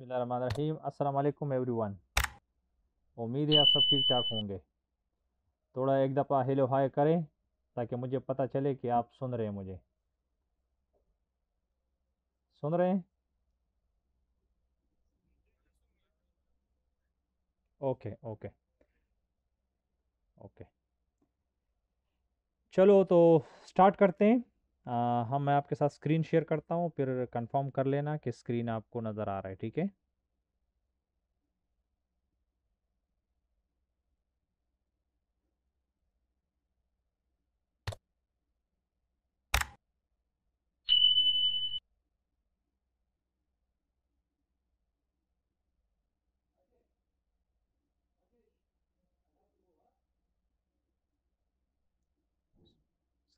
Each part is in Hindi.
बसमीम एवरी वन उम्मीद है आप सब ठीक ठाक होंगे थोड़ा एक दफ़ा हेलो हाय करें ताकि मुझे पता चले कि आप सुन रहे हैं मुझे सुन रहे हैं ओके ओके ओके चलो तो स्टार्ट करते हैं हम हाँ, मैं आपके साथ स्क्रीन शेयर करता हूँ फिर कंफर्म कर लेना कि स्क्रीन आपको नज़र आ रहा है ठीक है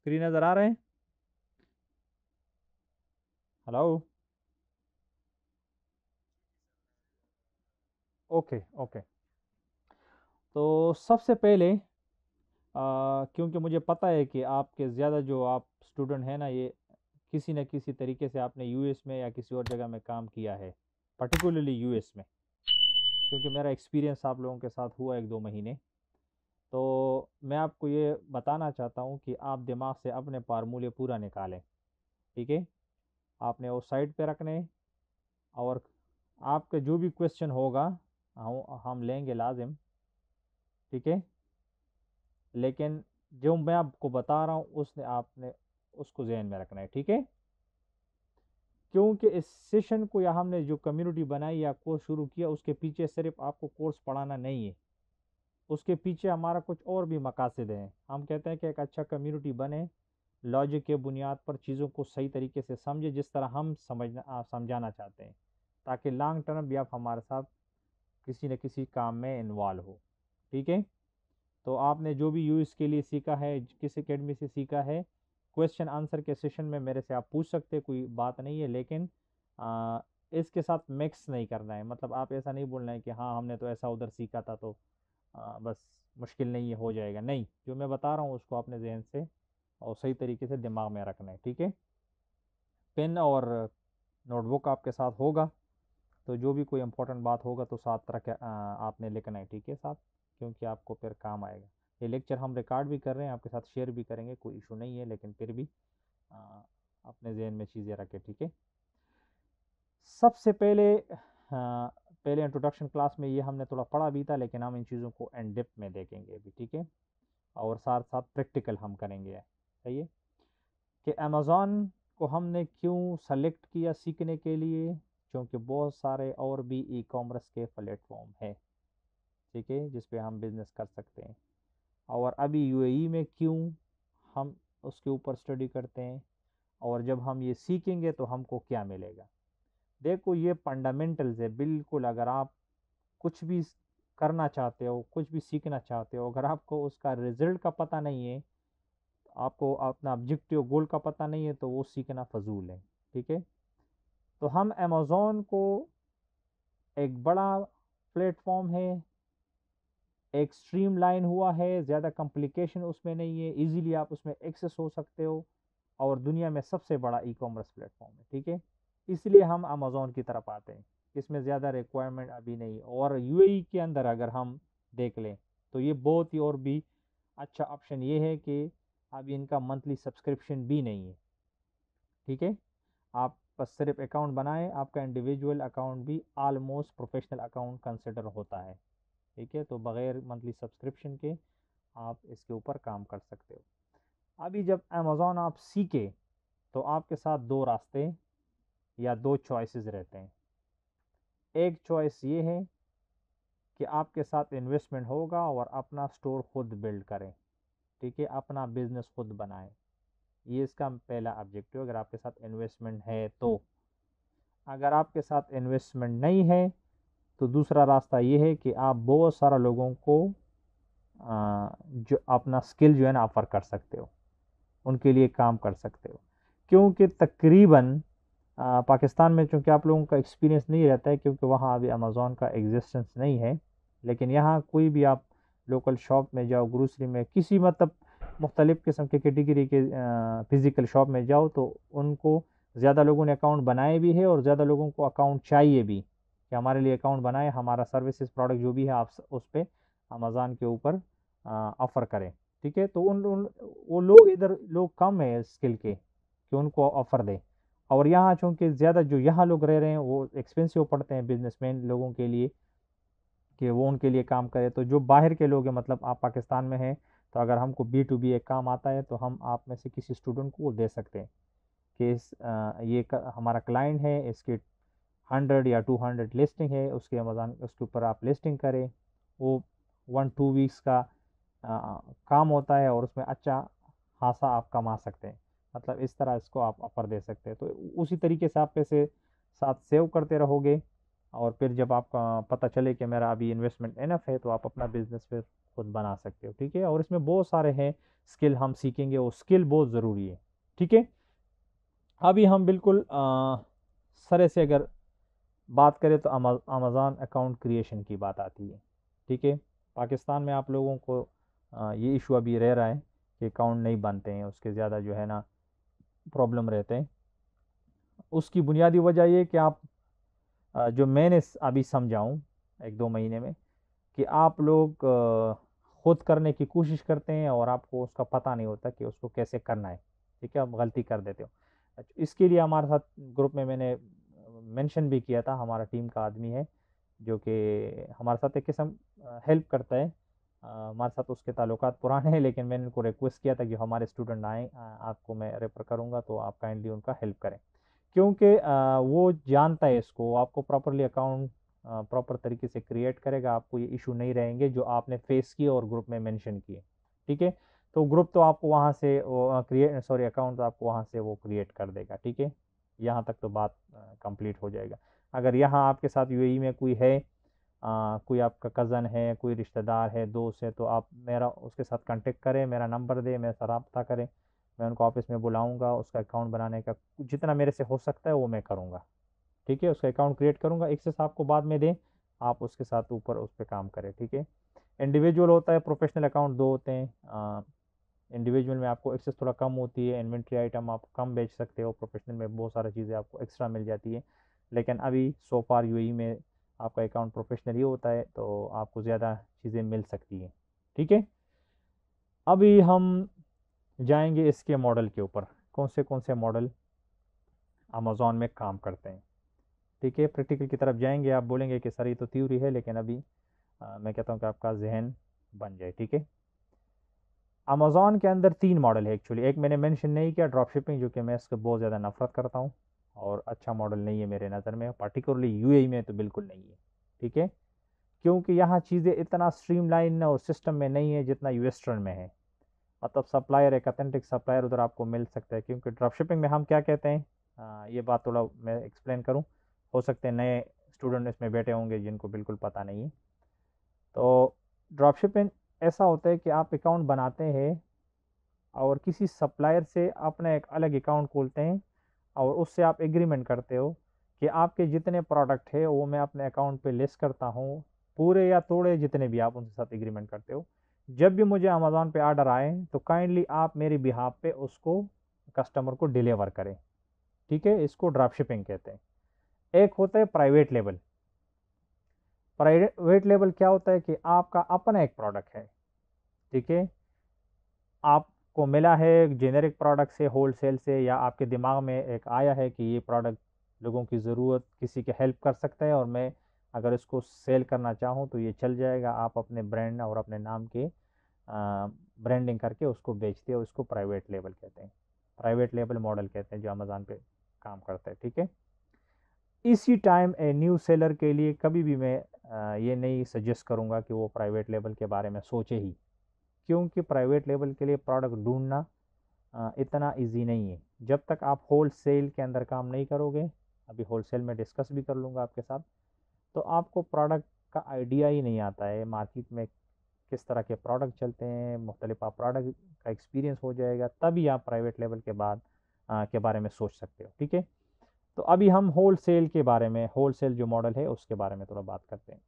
स्क्रीन नज़र आ रहे हैं Hello? ओके ओके तो सबसे पहले क्योंकि मुझे पता है कि आपके ज़्यादा जो आप स्टूडेंट हैं ना ये किसी न किसी तरीके से आपने यूएस में या किसी और जगह में काम किया है पर्टिकुलरली यूएस में क्योंकि मेरा एक्सपीरियंस आप लोगों के साथ हुआ एक दो महीने तो मैं आपको ये बताना चाहता हूँ कि आप दिमाग से अपने फार्मूले पूरा निकालें ठीक है आपने वो साइड पे रखने और आपके जो भी क्वेश्चन होगा हम हम लेंगे लाजिम ठीक है लेकिन जो मैं आपको बता रहा हूँ उसने आपने उसको जहन में रखना है ठीक है क्योंकि इस सेशन को या हमने जो कम्युनिटी बनाई या कोर्स शुरू किया उसके पीछे सिर्फ आपको कोर्स पढ़ाना नहीं है उसके पीछे हमारा कुछ और भी मकासद हैं हम कहते हैं कि एक अच्छा कम्युनिटी बने लॉजिक के बुनियाद पर चीज़ों को सही तरीके से समझे जिस तरह हम समझना समझाना चाहते हैं ताकि लॉन्ग टर्म भी आप हमारे साथ किसी न किसी काम में इन्वॉल्व हो ठीक है तो आपने जो भी यूज़ के लिए सीखा है किस अकेडमी से सीखा है क्वेश्चन आंसर के सेशन में मेरे से आप पूछ सकते कोई बात नहीं है लेकिन आ, इसके साथ मिक्स नहीं करना है मतलब आप ऐसा नहीं बोलना है कि हाँ हमने तो ऐसा उधर सीखा था तो आ, बस मुश्किल नहीं है हो जाएगा नहीं जो मैं बता रहा हूँ उसको आपने जहन से और सही तरीके से दिमाग में रखना है ठीक है पेन और नोटबुक आपके साथ होगा तो जो भी कोई इम्पोर्टेंट बात होगा तो साथ रख आपने लिखना है ठीक है साथ क्योंकि आपको फिर काम आएगा ये लेक्चर हम रिकॉर्ड भी कर रहे हैं आपके साथ शेयर भी करेंगे कोई इशू नहीं है लेकिन फिर भी आ, अपने जहन में चीज़ें रखें ठीक है सबसे पहले आ, पहले इंट्रोडक्शन क्लास में ये हमने थोड़ा पढ़ा भी था लेकिन हम इन चीज़ों को एंड डिप में देखेंगे अभी ठीक है और साथ साथ प्रैक्टिकल हम करेंगे चाहिए कि अमेज़ोन को हमने क्यों सेलेक्ट किया सीखने के लिए क्योंकि बहुत सारे और भी ई कॉमर्स के प्लेटफॉर्म हैं ठीक है जिस पे हम बिज़नेस कर सकते हैं और अभी यूएई e में क्यों हम उसके ऊपर स्टडी करते हैं और जब हम ये सीखेंगे तो हमको क्या मिलेगा देखो ये फंडामेंटल्स है बिल्कुल अगर आप कुछ भी करना चाहते हो कुछ भी सीखना चाहते हो अगर आपको उसका रिज़ल्ट का पता नहीं है आपको अपना ऑब्जेक्टिव गोल का पता नहीं है तो वो सीखना फजूल है ठीक है तो हम अमेज़ोन को एक बड़ा प्लेटफॉर्म है एक स्ट्रीम लाइन हुआ है ज़्यादा कॉम्प्लिकेशन उसमें नहीं है इजीली आप उसमें एक्सेस हो सकते हो और दुनिया में सबसे बड़ा ई कॉमर्स प्लेटफॉर्म है ठीक है इसलिए हम अमेज़ोन की तरफ आते हैं इसमें ज़्यादा रिक्वायरमेंट अभी नहीं और यू e के अंदर अगर हम देख लें तो ये बहुत ही और भी अच्छा ऑप्शन ये है कि अब इनका मंथली सब्सक्रिप्शन भी नहीं है ठीक है आप बस सिर्फ अकाउंट बनाएं आपका इंडिविजुअल अकाउंट भी आलमोस्ट प्रोफेशनल अकाउंट कंसिडर होता है ठीक है तो बग़ैर मंथली सब्सक्रिप्शन के आप इसके ऊपर काम कर सकते हो अभी जब अमेज़ोन आप सीखे तो आपके साथ दो रास्ते या दो चॉइसेस रहते हैं एक चॉइस ये है कि आपके साथ इन्वेस्टमेंट होगा और अपना स्टोर खुद बिल्ड करें ठीक है अपना बिजनेस खुद बनाएं ये इसका पहला ऑब्जेक्टिव अगर आपके साथ इन्वेस्टमेंट है तो हम्म। अगर आपके साथ इन्वेस्टमेंट नहीं है तो दूसरा रास्ता ये है कि आप बहुत सारा लोगों को जो अपना स्किल जो है ना ऑफ़र कर सकते हो उनके लिए काम कर सकते हो क्योंकि तकरीबन पाकिस्तान में चूँकि आप लोगों का एक्सपीरियंस नहीं रहता है क्योंकि वहाँ अभी अमेज़ोन का एग्जिस्टेंस नहीं है लेकिन यहाँ कोई भी आप लोकल शॉप में जाओ ग्रोसरी में किसी मतलब मुख्तलिफ़ किस्म के कैटेगरी के फ़िज़िकल शॉप में जाओ तो उनको ज़्यादा लोगों ने अकाउंट बनाए भी है और ज़्यादा लोगों को अकाउंट चाहिए भी कि हमारे लिए अकाउंट बनाए हमारा सर्विसेज प्रोडक्ट जो भी है आप उस पर अमेज़ान के ऊपर ऑफ़र करें ठीक है तो उन, उन वो लोग इधर लोग कम है स्किल के कि उनको ऑफ़र दें और यहाँ चूँकि ज़्यादा जो यहाँ लोग रह रहे हैं वो एक्सपेंसिव पड़ते हैं बिजनेसमैन लोगों के लिए कि वो उनके लिए काम करे तो जो बाहर के लोग हैं मतलब आप पाकिस्तान में हैं तो अगर हमको बी टू बी एक काम आता है तो हम आप में से किसी स्टूडेंट को दे सकते हैं कि इस ये हमारा क्लाइंट है इसके हंड्रेड या टू हंड्रेड लिस्टिंग है उसके अमेज़ान उसके ऊपर आप लिस्टिंग करें वो वन टू वीक्स का आ, काम होता है और उसमें अच्छा खासा आप कमा सकते हैं मतलब इस तरह इसको आप ऑफर दे सकते हैं तो उसी तरीके से आप पैसे साथ सेव करते रहोगे और फिर जब आपका पता चले कि मेरा अभी इन्वेस्टमेंट इनफ है तो आप अपना बिज़नेस फिर खुद बना सकते हो ठीक है और इसमें बहुत सारे हैं स्किल हम सीखेंगे और स्किल बहुत ज़रूरी है ठीक है अभी हम बिल्कुल सरे से अगर बात करें तो अमेज़ान अकाउंट क्रिएशन की बात आती है ठीक है पाकिस्तान में आप लोगों को आ, ये इशू अभी रह रहा है कि अकाउंट नहीं बनते हैं उसके ज़्यादा जो है ना प्रॉब्लम रहते हैं उसकी बुनियादी वजह ये कि आप जो मैंने अभी समझाऊँ एक दो महीने में कि आप लोग ख़ुद करने की कोशिश करते हैं और आपको उसका पता नहीं होता कि उसको कैसे करना है ठीक है आप गलती कर देते हो अच्छा, इसके लिए हमारे साथ ग्रुप में मैंने मेंशन भी किया था हमारा टीम का आदमी है जो कि हमारे साथ एक किस्म हेल्प करता है हमारे साथ उसके ताल्लुक पुराने हैं लेकिन मैंने उनको रिक्वेस्ट किया था कि हमारे स्टूडेंट आएँ आपको मैं रेफर करूँगा तो आप काइंडली उनका हेल्प करें क्योंकि वो जानता है इसको आपको प्रॉपरली अकाउंट प्रॉपर तरीके से क्रिएट करेगा आपको ये इशू नहीं रहेंगे जो आपने फेस किए और ग्रुप में मेंशन किए ठीक है तो ग्रुप तो आपको वहाँ से क्रिएट सॉरी अकाउंट तो आपको वहाँ से वो क्रिएट कर देगा ठीक है यहाँ तक तो बात कंप्लीट हो जाएगा अगर यहाँ आपके साथ यू में कोई है आ, कोई आपका कज़न है कोई रिश्तेदार है दोस्त है तो आप मेरा उसके साथ कॉन्टेक्ट करें मेरा नंबर दें मेरे साथ रबता करें मैं उनको ऑफिस में बुलाऊंगा उसका अकाउंट बनाने का जितना मेरे से हो सकता है वो मैं करूँगा ठीक है उसका अकाउंट क्रिएट करूँगा एक्सेस आपको बाद में दें आप उसके साथ ऊपर उस पर काम करें ठीक है इंडिविजुअल होता है प्रोफेशनल अकाउंट दो होते हैं इंडिविजुअल में आपको एक्सेस थोड़ा कम होती है इन्वेंट्री आइटम आप कम बेच सकते हो प्रोफेशनल में बहुत सारी चीज़ें आपको एक्स्ट्रा मिल जाती है लेकिन अभी सो फार यू में आपका अकाउंट प्रोफेशनल ही होता है तो आपको ज़्यादा चीज़ें मिल सकती हैं ठीक है अभी हम जाएंगे इसके मॉडल के ऊपर कौन से कौन से मॉडल अमेज़ोन में काम करते हैं ठीक है प्रैक्टिकल की तरफ जाएंगे आप बोलेंगे कि सर ये तो थ्योरी है लेकिन अभी आ, मैं कहता हूँ कि आपका जहन बन जाए ठीक है अमेज़ोन के अंदर तीन मॉडल है एक्चुअली एक मैंने मेंशन नहीं किया ड्रॉप शिपिंग जो कि मैं इसको बहुत ज़्यादा नफरत करता हूँ और अच्छा मॉडल नहीं है मेरे नज़र में पर्टिकुलरली यू e में तो बिल्कुल नहीं है ठीक है क्योंकि यहाँ चीज़ें इतना स्ट्रीमलाइन और सिस्टम में नहीं है जितना वेस्टर्न में है मतलब सप्लायर एक अथेंटिक सप्लायर उधर आपको मिल सकता है क्योंकि ड्रॉप शिपिंग में हम क्या कहते हैं ये बात थोड़ा मैं एक्सप्लेन करूँ हो सकते हैं नए स्टूडेंट इसमें बैठे होंगे जिनको बिल्कुल पता नहीं है तो ड्रॉप शिपिंग ऐसा होता है कि आप अकाउंट बनाते हैं और किसी सप्लायर से अपना एक अलग अकाउंट खोलते हैं और उससे आप एग्रीमेंट करते हो कि आपके जितने प्रोडक्ट है वो मैं अपने अकाउंट पे लिस्ट करता हूँ पूरे या थोड़े जितने भी आप उनके साथ एग्रीमेंट करते हो जब भी मुझे अमेज़ोन पे आर्डर आए तो काइंडली आप मेरे बिहाफ पे उसको कस्टमर को डिलीवर करें ठीक है इसको ड्राफ शिपिंग कहते हैं एक होता है प्राइवेट लेवल प्राइवेट लेवल क्या होता है कि आपका अपना एक प्रोडक्ट है ठीक है आपको मिला है जेनेरिक प्रोडक्ट से होल सेल से या आपके दिमाग में एक आया है कि ये प्रोडक्ट लोगों की ज़रूरत किसी के हेल्प कर सकता है और मैं अगर इसको सेल करना चाहूँ तो ये चल जाएगा आप अपने ब्रांड और अपने नाम के ब्रांडिंग करके उसको बेचती है उसको प्राइवेट लेबल कहते हैं प्राइवेट लेबल मॉडल कहते हैं जो अमेज़ान पे काम करता है ठीक है इसी टाइम न्यू सेलर के लिए कभी भी मैं आ, ये नहीं सजेस्ट करूँगा कि वो प्राइवेट लेबल के बारे में सोचे ही क्योंकि प्राइवेट लेबल के लिए प्रोडक्ट ढूंढना इतना इजी नहीं है जब तक आप होल सेल के अंदर काम नहीं करोगे अभी होल सेल में डिस्कस भी कर लूँगा आपके साथ तो आपको प्रोडक्ट का आइडिया ही नहीं आता है मार्केट में किस तरह के प्रोडक्ट चलते हैं मुख्तलिफ आप प्रोडक्ट का एक्सपीरियंस हो जाएगा तभी आप प्राइवेट लेवल के बाद आ, के बारे में सोच सकते हो ठीक है तो अभी हम होल सेल के बारे में होल सेल जो मॉडल है उसके बारे में थोड़ा बात करते हैं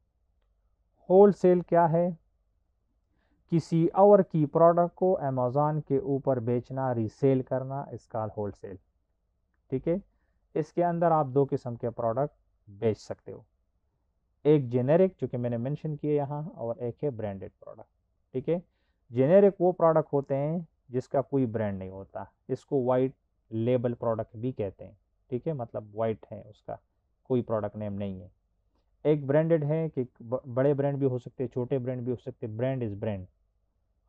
होल सेल क्या है किसी और की प्रोडक्ट को अमेज़ोन के ऊपर बेचना रीसेल करना इसका होल सेल ठीक है इसके अंदर आप दो किस्म के प्रोडक्ट बेच सकते हो एक जेनेरिक चूँकि मैंने मेंशन किया यहाँ और एक है ब्रांडेड प्रोडक्ट ठीक है जेनेरिक वो प्रोडक्ट होते हैं जिसका कोई ब्रांड नहीं होता इसको वाइट लेबल प्रोडक्ट भी कहते हैं ठीक है मतलब वाइट है उसका कोई प्रोडक्ट नेम नहीं है एक ब्रांडेड है कि बड़े ब्रांड भी हो सकते हैं छोटे ब्रांड भी हो सकते हैं ब्रांड इज़ ब्रांड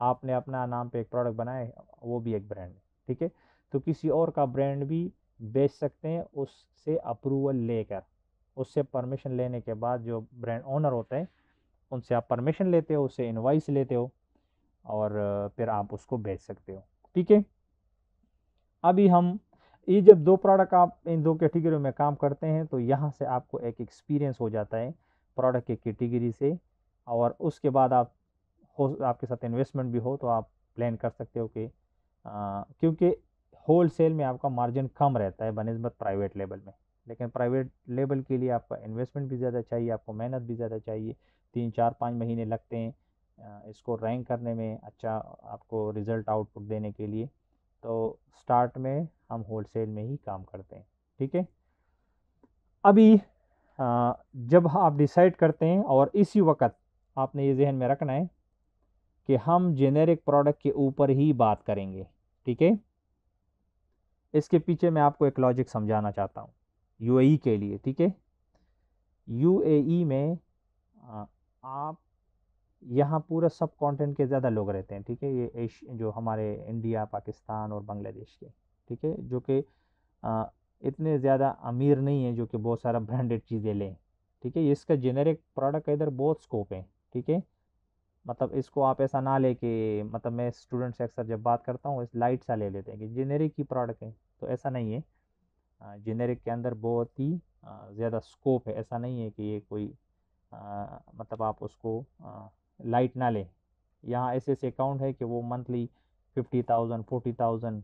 आपने अपना नाम पे एक प्रोडक्ट बनाए वो भी एक ब्रांड है ठीक है तो किसी और का ब्रांड भी बेच सकते हैं उससे अप्रूवल लेकर उससे परमिशन लेने के बाद जो ब्रांड ओनर होता है उनसे आप परमिशन लेते हो उससे इन्वाइस लेते हो और फिर आप उसको बेच सकते हो ठीक है अभी हम ये जब दो प्रोडक्ट आप इन दो कैटेगरी में काम करते हैं तो यहाँ से आपको एक एक्सपीरियंस हो जाता है प्रोडक्ट के कैटेगरी से और उसके बाद आप हो आपके साथ इन्वेस्टमेंट भी हो तो आप प्लान कर सकते हो कि क्योंकि होल सेल में आपका मार्जिन कम रहता है बनस्बत प्राइवेट लेवल में लेकिन प्राइवेट लेवल के लिए आपका इन्वेस्टमेंट भी ज़्यादा चाहिए आपको मेहनत भी ज़्यादा चाहिए तीन चार पाँच महीने लगते हैं इसको रैंक करने में अच्छा आपको रिज़ल्ट आउटपुट देने के लिए तो स्टार्ट में हम होलसेल में ही काम करते हैं ठीक है अभी जब आप डिसाइड करते हैं और इसी वक्त आपने ये जहन में रखना है कि हम जेनेरिक प्रोडक्ट के ऊपर ही बात करेंगे ठीक है इसके पीछे मैं आपको एक लॉजिक समझाना चाहता हूँ यूएई e के लिए ठीक है यूएई e में आप यहाँ पूरा सब कॉन्टिनेंट के ज़्यादा लोग रहते हैं ठीक है ये एश जो हमारे इंडिया पाकिस्तान और बांग्लादेश के ठीक है जो कि इतने ज़्यादा अमीर नहीं है जो कि बहुत सारा ब्रांडेड चीज़ें लें ठीक है इसका जेनेरिक प्रोडक्ट इधर बहुत स्कोप है ठीक है मतलब इसको आप ऐसा ना कि मतलब मैं स्टूडेंट से अक्सर जब बात करता हूँ इस लाइट सा ले लेते हैं कि जेनेरिक ही प्रोडक्ट है तो ऐसा नहीं है जेनेरिक के अंदर बहुत ही ज़्यादा स्कोप है ऐसा नहीं है कि ये कोई आ, मतलब आप उसको आ, लाइट ना लें यहाँ ऐसे ऐसे अकाउंट है कि वो monthly fifty thousand forty thousand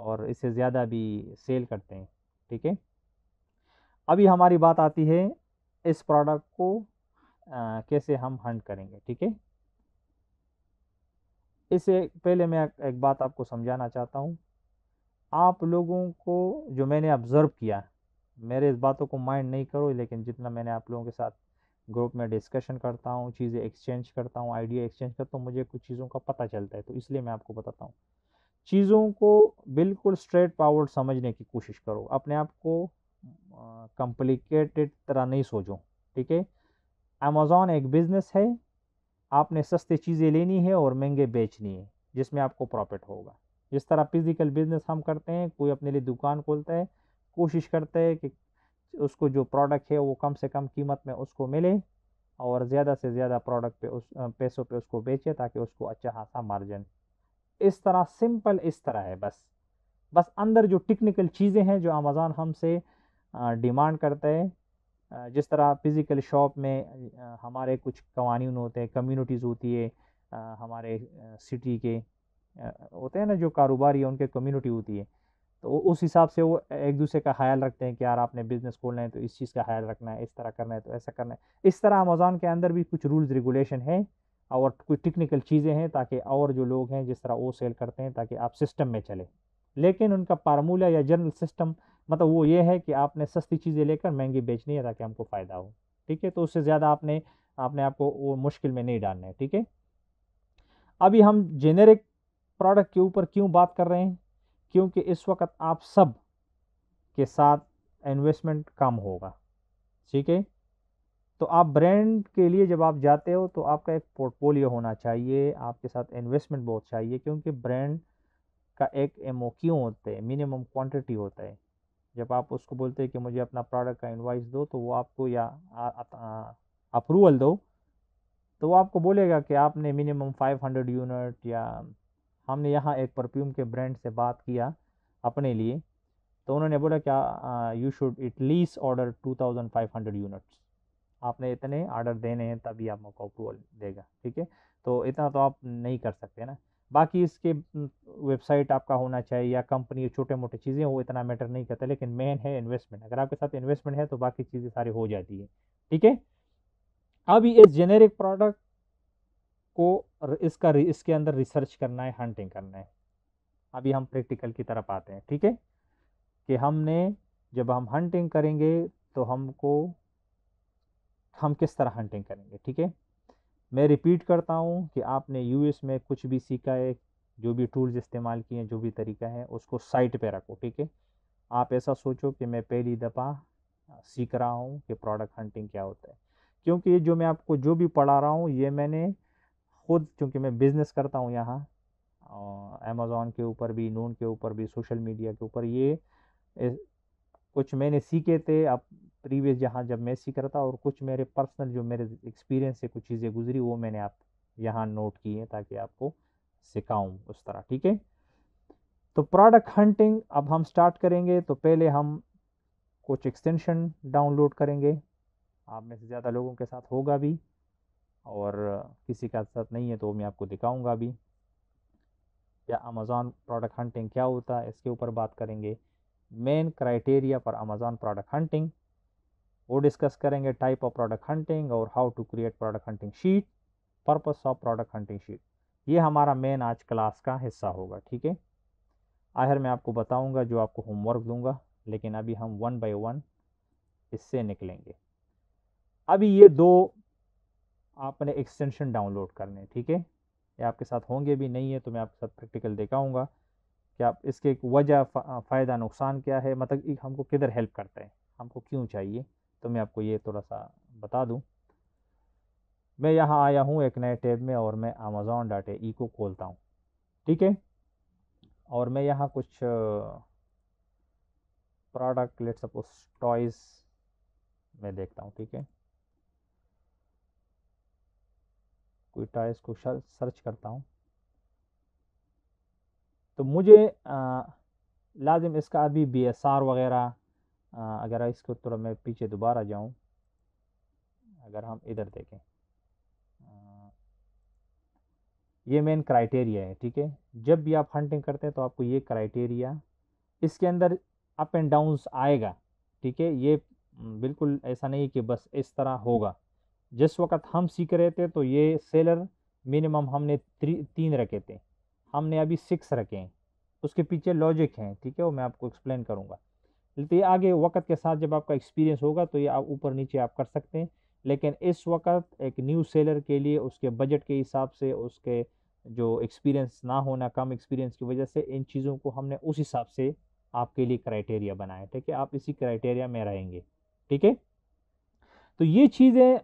और इससे ज़्यादा भी सेल करते हैं ठीक है अभी हमारी बात आती है इस प्रोडक्ट को आ, कैसे हम हंड करेंगे ठीक है इससे पहले मैं एक बात आपको समझाना चाहता हूँ आप लोगों को जो मैंने ऑब्ज़र्व किया मेरे इस बातों को माइंड नहीं करो लेकिन जितना मैंने आप लोगों के साथ ग्रुप में डिस्कशन करता हूँ चीज़ें एक्सचेंज करता हूँ आइडिया एक्सचेंज करता हूँ मुझे कुछ चीज़ों का पता चलता है तो इसलिए मैं आपको बताता हूँ चीज़ों को बिल्कुल स्ट्रेट पावर्ड समझने की कोशिश करो अपने आप को कॉम्प्लिकेटेड तरह नहीं सोचो ठीक है अमेज़ोन एक बिज़नेस है आपने सस्ते चीज़ें लेनी है और महंगे बेचनी है जिसमें आपको प्रॉफिट होगा जिस तरह फिज़िकल बिज़नेस हम करते हैं कोई अपने लिए दुकान खोलता है कोशिश करता है कि उसको जो प्रोडक्ट है वो कम से कम कीमत में उसको मिले और ज़्यादा से ज़्यादा प्रोडक्ट पे उस पैसों पे उसको बेचे ताकि उसको अच्छा खासा मार्जिन इस तरह सिंपल इस तरह है बस बस अंदर जो टेक्निकल चीज़ें हैं जो अमेज़ान हमसे डिमांड करता है जिस तरह फिज़िकल शॉप में हमारे कुछ कवानीन होते हैं कम्यूनिटीज़ होती है हमारे सिटी के होते हैं ना जो कारोबारी है उनके कम्युनिटी होती है तो उस हिसाब से वो एक दूसरे का ख्याल रखते हैं कि यार आपने बिज़नेस खोलना है तो इस चीज़ का ख्याल रखना है इस तरह करना है तो ऐसा करना है इस तरह अमेज़ोन के अंदर भी कुछ रूल्स रेगुलेशन है और कुछ टेक्निकल चीज़ें हैं ताकि और जो लोग हैं जिस तरह वो सेल करते हैं ताकि आप सिस्टम में चले लेकिन उनका फार्मूला या जनरल सिस्टम मतलब वो ये है कि आपने सस्ती चीज़ें लेकर महंगी बेचनी है ताकि हमको फ़ायदा हो ठीक है तो उससे ज़्यादा आपने आपने आपको वो मुश्किल में नहीं डालना है ठीक है अभी हम जेनेरिक प्रोडक्ट के ऊपर क्यों बात कर रहे हैं क्योंकि इस वक्त आप सब के साथ इन्वेस्टमेंट कम होगा ठीक है तो आप ब्रांड के लिए जब आप जाते हो तो आपका एक पोर्टफोलियो होना चाहिए आपके साथ इन्वेस्टमेंट बहुत चाहिए क्योंकि ब्रांड का एक एम क्यों होता है मिनिमम क्वांटिटी होता है जब आप उसको बोलते हैं कि मुझे अपना प्रोडक्ट का इन्वाइस दो तो वो आपको या अप्रूवल दो तो वो आपको बोलेगा कि आपने मिनिमम 500 यूनिट या हमने यहाँ एक परफ्यूम के ब्रांड से बात किया अपने लिए तो उन्होंने बोला क्या you should at least order two thousand five hundred units आपने इतने ऑर्डर देने हैं तभी आप मौका अप्रूवल देगा ठीक है तो इतना तो आप नहीं कर सकते ना बाकी इसके वेबसाइट आपका होना चाहिए या कंपनी छोटे मोटे चीज़ें वो इतना मैटर नहीं करता लेकिन मेन है इन्वेस्टमेंट अगर आपके साथ इन्वेस्टमेंट है तो बाकी चीज़ें सारी हो जाती है ठीक है अभी इस जेनेरिक प्रोडक्ट आपको इसका इसके अंदर रिसर्च करना है हंटिंग करना है अभी हम प्रैक्टिकल की तरफ आते हैं ठीक है कि हमने जब हम हंटिंग करेंगे तो हमको हम किस तरह हंटिंग करेंगे ठीक है मैं रिपीट करता हूँ कि आपने यूएस में कुछ भी सीखा है जो भी टूल्स इस्तेमाल किए हैं जो भी तरीका है उसको साइट पे रखो ठीक है आप ऐसा सोचो कि मैं पहली दफ़ा सीख रहा हूँ कि प्रोडक्ट हंटिंग क्या होता है क्योंकि ये जो मैं आपको जो भी पढ़ा रहा हूँ ये मैंने खुद चूँकि मैं बिज़नेस करता हूँ यहाँ अमेज़ोन के ऊपर भी नून के ऊपर भी सोशल मीडिया के ऊपर ये कुछ मैंने सीखे थे अब प्रीवियस जहाँ जब मैं सीख रहा था और कुछ मेरे पर्सनल जो मेरे एक्सपीरियंस से कुछ चीज़ें गुजरी वो मैंने आप यहाँ नोट की हैं ताकि आपको सिखाऊँ उस तरह ठीक है तो प्रोडक्ट हंटिंग अब हम स्टार्ट करेंगे तो पहले हम कुछ एक्सटेंशन डाउनलोड करेंगे आप में से ज़्यादा लोगों के साथ होगा भी और किसी का साथ नहीं है तो मैं आपको दिखाऊंगा भी या अमेज़ॉन प्रोडक्ट हंटिंग क्या होता है इसके ऊपर बात करेंगे main criteria for Amazon product hunting वो डिस्कस करेंगे टाइप ऑफ प्रोडक्ट हंटिंग और how to create product hunting sheet purpose of product hunting sheet ये हमारा मेन आज क्लास का हिस्सा होगा ठीक है आखिर मैं आपको बताऊंगा जो आपको होमवर्क दूंगा लेकिन अभी हम वन बाय वन इससे निकलेंगे अभी ये दो आपने एक्सटेंशन डाउनलोड करने ठीक है ये आपके साथ होंगे भी नहीं है तो मैं आपके साथ प्रैक्टिकल देखाऊँगा कि आप इसके एक वजह फ़ायदा नुकसान क्या है मतलब हमको किधर हेल्प करता है हमको क्यों चाहिए तो मैं आपको ये थोड़ा सा बता दूँ मैं यहाँ आया हूँ एक नए टैब में और मैं अमेज़ोन डाटे ई को खोलता हूँ ठीक है और मैं यहाँ कुछ प्रोडक्ट अप उस टॉयज़ मैं देखता हूँ ठीक है क्विटाइस को सर्च करता हूँ तो मुझे लाजिम इसका अभी बी एस आर वगैरह अगर इसको थोड़ा मैं पीछे दोबारा जाऊँ अगर हम इधर देखें ये मेन क्राइटेरिया है ठीक है जब भी आप हंटिंग करते हैं तो आपको ये क्राइटेरिया इसके अंदर अप एंड डाउन्स आएगा ठीक है ये बिल्कुल ऐसा नहीं कि बस इस तरह होगा जिस वक्त हम सीख रहे थे तो ये सेलर मिनिमम हमने तीन रखे थे हमने अभी सिक्स रखे हैं उसके पीछे लॉजिक हैं ठीक है वो मैं आपको एक्सप्लेन करूँगा तो ये आगे वक्त के साथ जब आपका एक्सपीरियंस होगा तो ये आप ऊपर नीचे आप कर सकते हैं लेकिन इस वक्त एक न्यू सेलर के लिए उसके बजट के हिसाब से उसके जो एक्सपीरियंस ना होना कम एक्सपीरियंस की वजह से इन चीज़ों को हमने उस हिसाब से आपके लिए क्राइटेरिया बनाया ठीक है आप इसी क्राइटेरिया में रहेंगे ठीक है तो ये चीज़ें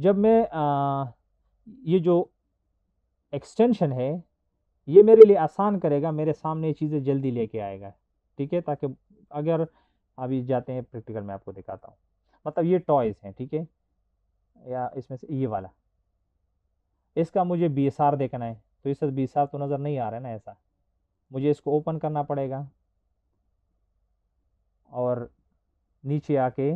जब मैं आ, ये जो एक्सटेंशन है ये मेरे लिए आसान करेगा मेरे सामने ये चीज़ें जल्दी लेके आएगा ठीक है ताकि अगर अभी जाते हैं प्रैक्टिकल मैं आपको दिखाता हूँ मतलब ये टॉयज़ हैं ठीक है या इसमें से ये वाला इसका मुझे बी एस आर देखना है तो इस बी एस आर तो नज़र नहीं आ रहा है ना ऐसा मुझे इसको ओपन करना पड़ेगा और नीचे आके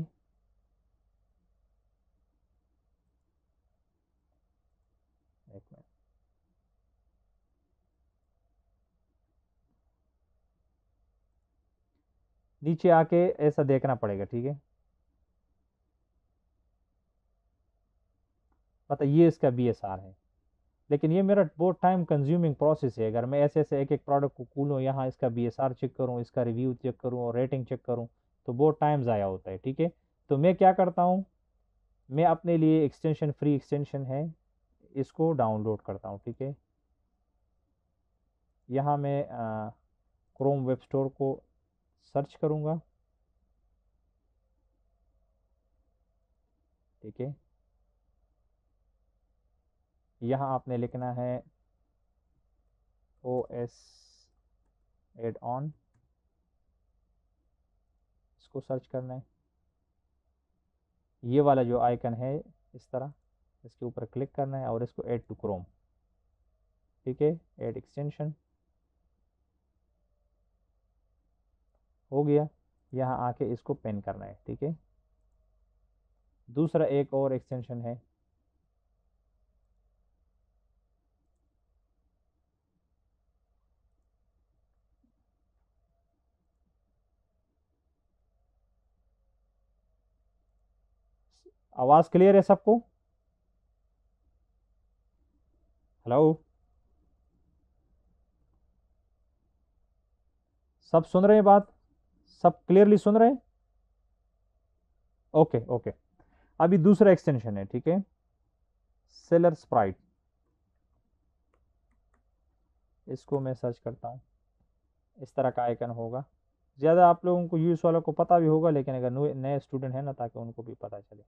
नीचे आके ऐसा देखना पड़ेगा ठीक है पता मतलब ये इसका बी एस आर है लेकिन ये मेरा बहुत टाइम कंज्यूमिंग प्रोसेस है अगर मैं ऐसे ऐसे एक एक प्रोडक्ट को कूलूँ यहाँ इसका बी एस आर चेक करूँ इसका रिव्यू चेक करूँ और रेटिंग चेक करूँ तो बहुत टाइम ज़ाया होता है ठीक है तो मैं क्या करता हूँ मैं अपने लिए एक्सटेंशन फ्री एक्सटेंशन है इसको डाउनलोड करता हूँ ठीक है यहाँ मैं क्रोम वेब स्टोर को सर्च करूँगा ठीक है यहाँ आपने लिखना है ओ एस एड ऑन इसको सर्च करना है ये वाला जो आइकन है इस तरह इसके ऊपर क्लिक करना है और इसको ऐड टू क्रोम ठीक है ऐड एक्सटेंशन हो गया यहाँ आके इसको पेन करना है ठीक है दूसरा एक और एक्सटेंशन है आवाज क्लियर है सबको हेलो सब सुन रहे हैं बात सब क्लियरली सुन रहे हैं ओके ओके अभी दूसरा एक्सटेंशन है ठीक है सेलर स्प्राइट इसको मैं सर्च करता हूँ इस तरह का आइकन होगा ज़्यादा आप लोगों को यूज़ वालों को पता भी होगा लेकिन अगर नए स्टूडेंट हैं ना ताकि उनको भी पता चले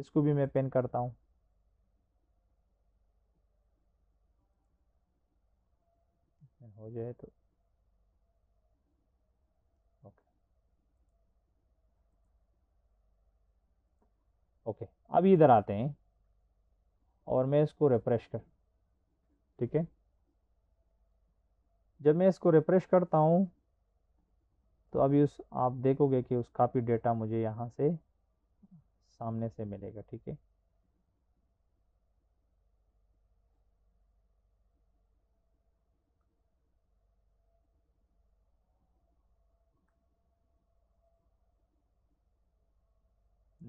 इसको भी मैं पेन करता हूँ हो जाए तो ओके ओके अब इधर आते हैं और मैं इसको रिफ्रेश कर ठीक है जब मैं इसको रिफ्रेश करता हूँ तो अभी उस आप देखोगे कि उस कापी डेटा मुझे यहाँ से सामने से मिलेगा ठीक है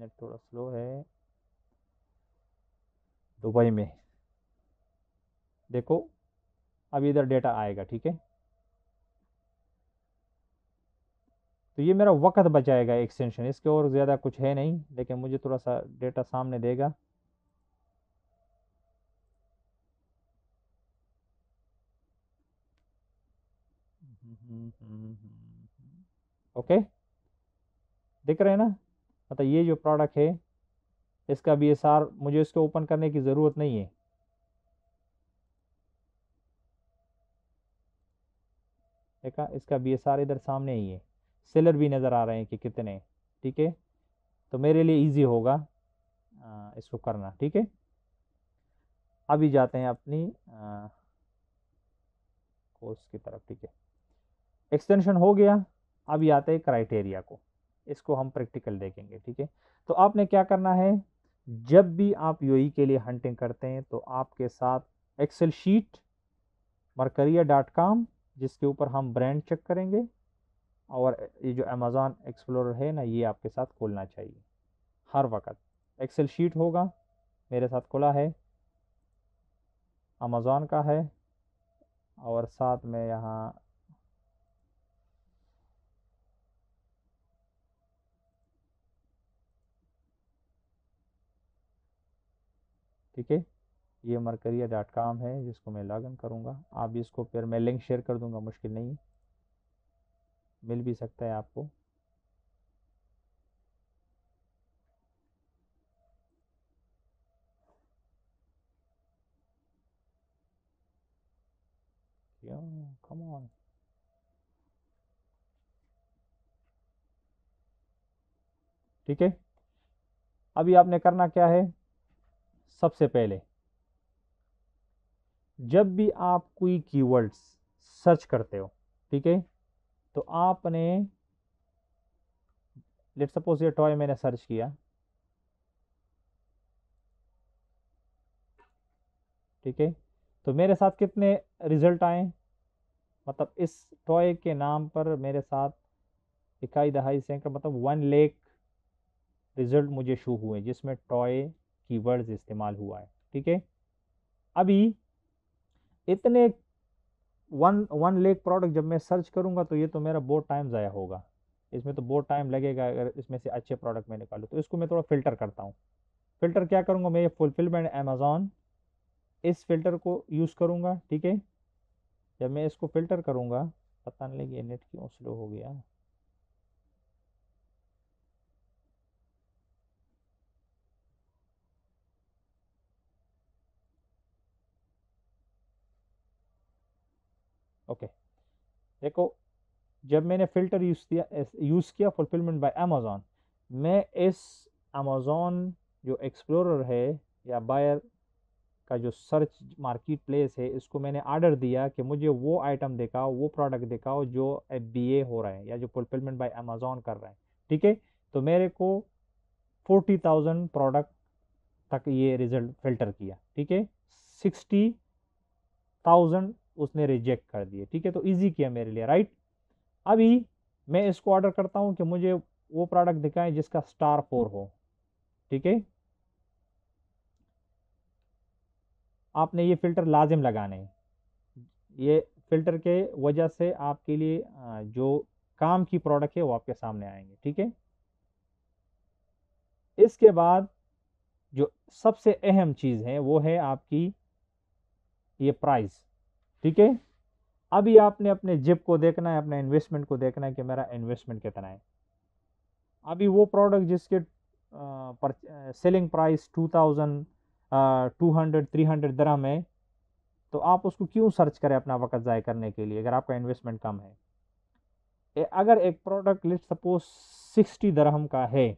इंटरनेट थोड़ा स्लो है दुबई में देखो अब इधर डेटा आएगा ठीक है तो ये मेरा वक्त बचाएगा एक्सटेंशन इसके और ज़्यादा कुछ है नहीं लेकिन मुझे थोड़ा सा डेटा सामने देगा ओके okay? दिख रहे हैं ना अतः ये जो प्रोडक्ट है इसका बी एस आर मुझे इसको ओपन करने की ज़रूरत नहीं है देखा इसका बी एस इधर सामने ही है सेलर भी नज़र आ रहे हैं कि कितने ठीक है तो मेरे लिए इजी होगा आ, इसको करना ठीक है अभी जाते हैं अपनी कोर्स की तरफ ठीक है एक्सटेंशन हो गया अभी आते हैं क्राइटेरिया को इसको हम प्रैक्टिकल देखेंगे ठीक है तो आपने क्या करना है जब भी आप यूई e के लिए हंटिंग करते हैं तो आपके साथ एक्सेल शीट मरकरिया डॉट कॉम जिसके ऊपर हम ब्रांड चेक करेंगे और ये जो अमेजोन एक्सप्लोरर है ना ये आपके साथ खोलना चाहिए हर वक्त एक्सेल शीट होगा मेरे साथ खुला है अमेजोन का है और साथ में यहाँ ठीक है ये मरकरिया डॉट कॉम है जिसको मैं इन करूँगा आप भी इसको फिर मैं लिंक शेयर कर दूँगा मुश्किल नहीं मिल भी सकता है आपको ठीक है अभी आपने करना क्या है सबसे पहले जब भी आप कोई कीवर्ड्स सर्च करते हो ठीक है तो आपने लेट सपोज ये टॉय मैंने सर्च किया ठीक है तो मेरे साथ कितने रिजल्ट आए मतलब इस टॉय के नाम पर मेरे साथ इकाई दहाई सैकड़ मतलब वन लेख रिजल्ट मुझे शो हुए जिसमें टॉय कीवर्ड्स इस्तेमाल हुआ है ठीक है अभी इतने वन वन लेक प्रोडक्ट जब मैं सर्च करूँगा तो ये तो मेरा बहुत टाइम ज़ाया होगा इसमें तो बहुत टाइम लगेगा अगर इसमें से अच्छे प्रोडक्ट मैं निकालूँ तो इसको मैं थोड़ा फ़िल्टर करता हूँ फ़िल्टर क्या करूँगा मैं ये फुलफिलमेंट अमेज़ोन इस फ़िल्टर को यूज़ करूँगा ठीक है जब मैं इसको फ़िल्टर करूँगा पता नहीं लगे नेट क्यों स्लो हो गया ओके देखो जब मैंने फ़िल्टर यूज़ किया यूज़ किया फुलफिलमेंट बाय अमेज़ोन मैं इस अमेज़ोन जो एक्सप्लोरर है या बायर का जो सर्च मार्केट प्लेस है इसको मैंने आर्डर दिया कि मुझे वो आइटम दिखाओ वो प्रोडक्ट दिखाओ जो एफ बी ए हो रहा है या जो फुलफिलमेंट बाय अमेज़ोन कर रहे हैं ठीक है तो मेरे को फोर्टी थाउजेंड प्रोडक्ट तक ये रिज़ल्ट फिल्टर किया ठीक है सिक्सटी थाउजेंड उसने रिजेक्ट कर दिए ठीक है तो ईजी किया मेरे लिए राइट अभी मैं इसको ऑर्डर करता हूँ कि मुझे वो प्रोडक्ट दिखाएं जिसका स्टार फोर हो ठीक है आपने ये फ़िल्टर लाजिम लगाने ये फ़िल्टर के वजह से आपके लिए जो काम की प्रोडक्ट है वो आपके सामने आएंगे ठीक है इसके बाद जो सबसे अहम चीज़ है वो है आपकी ये प्राइस ठीक है अभी आपने अपने जिप को देखना है अपने इन्वेस्टमेंट को देखना है कि मेरा इन्वेस्टमेंट कितना है अभी वो प्रोडक्ट जिसके पर, selling price two thousand two hundred three hundred dirham है तो आप उसको क्यों सर्च करें अपना वक्त ज़ाय करने के लिए अगर आपका इन्वेस्टमेंट कम है ए, अगर एक product list suppose sixty dirham का है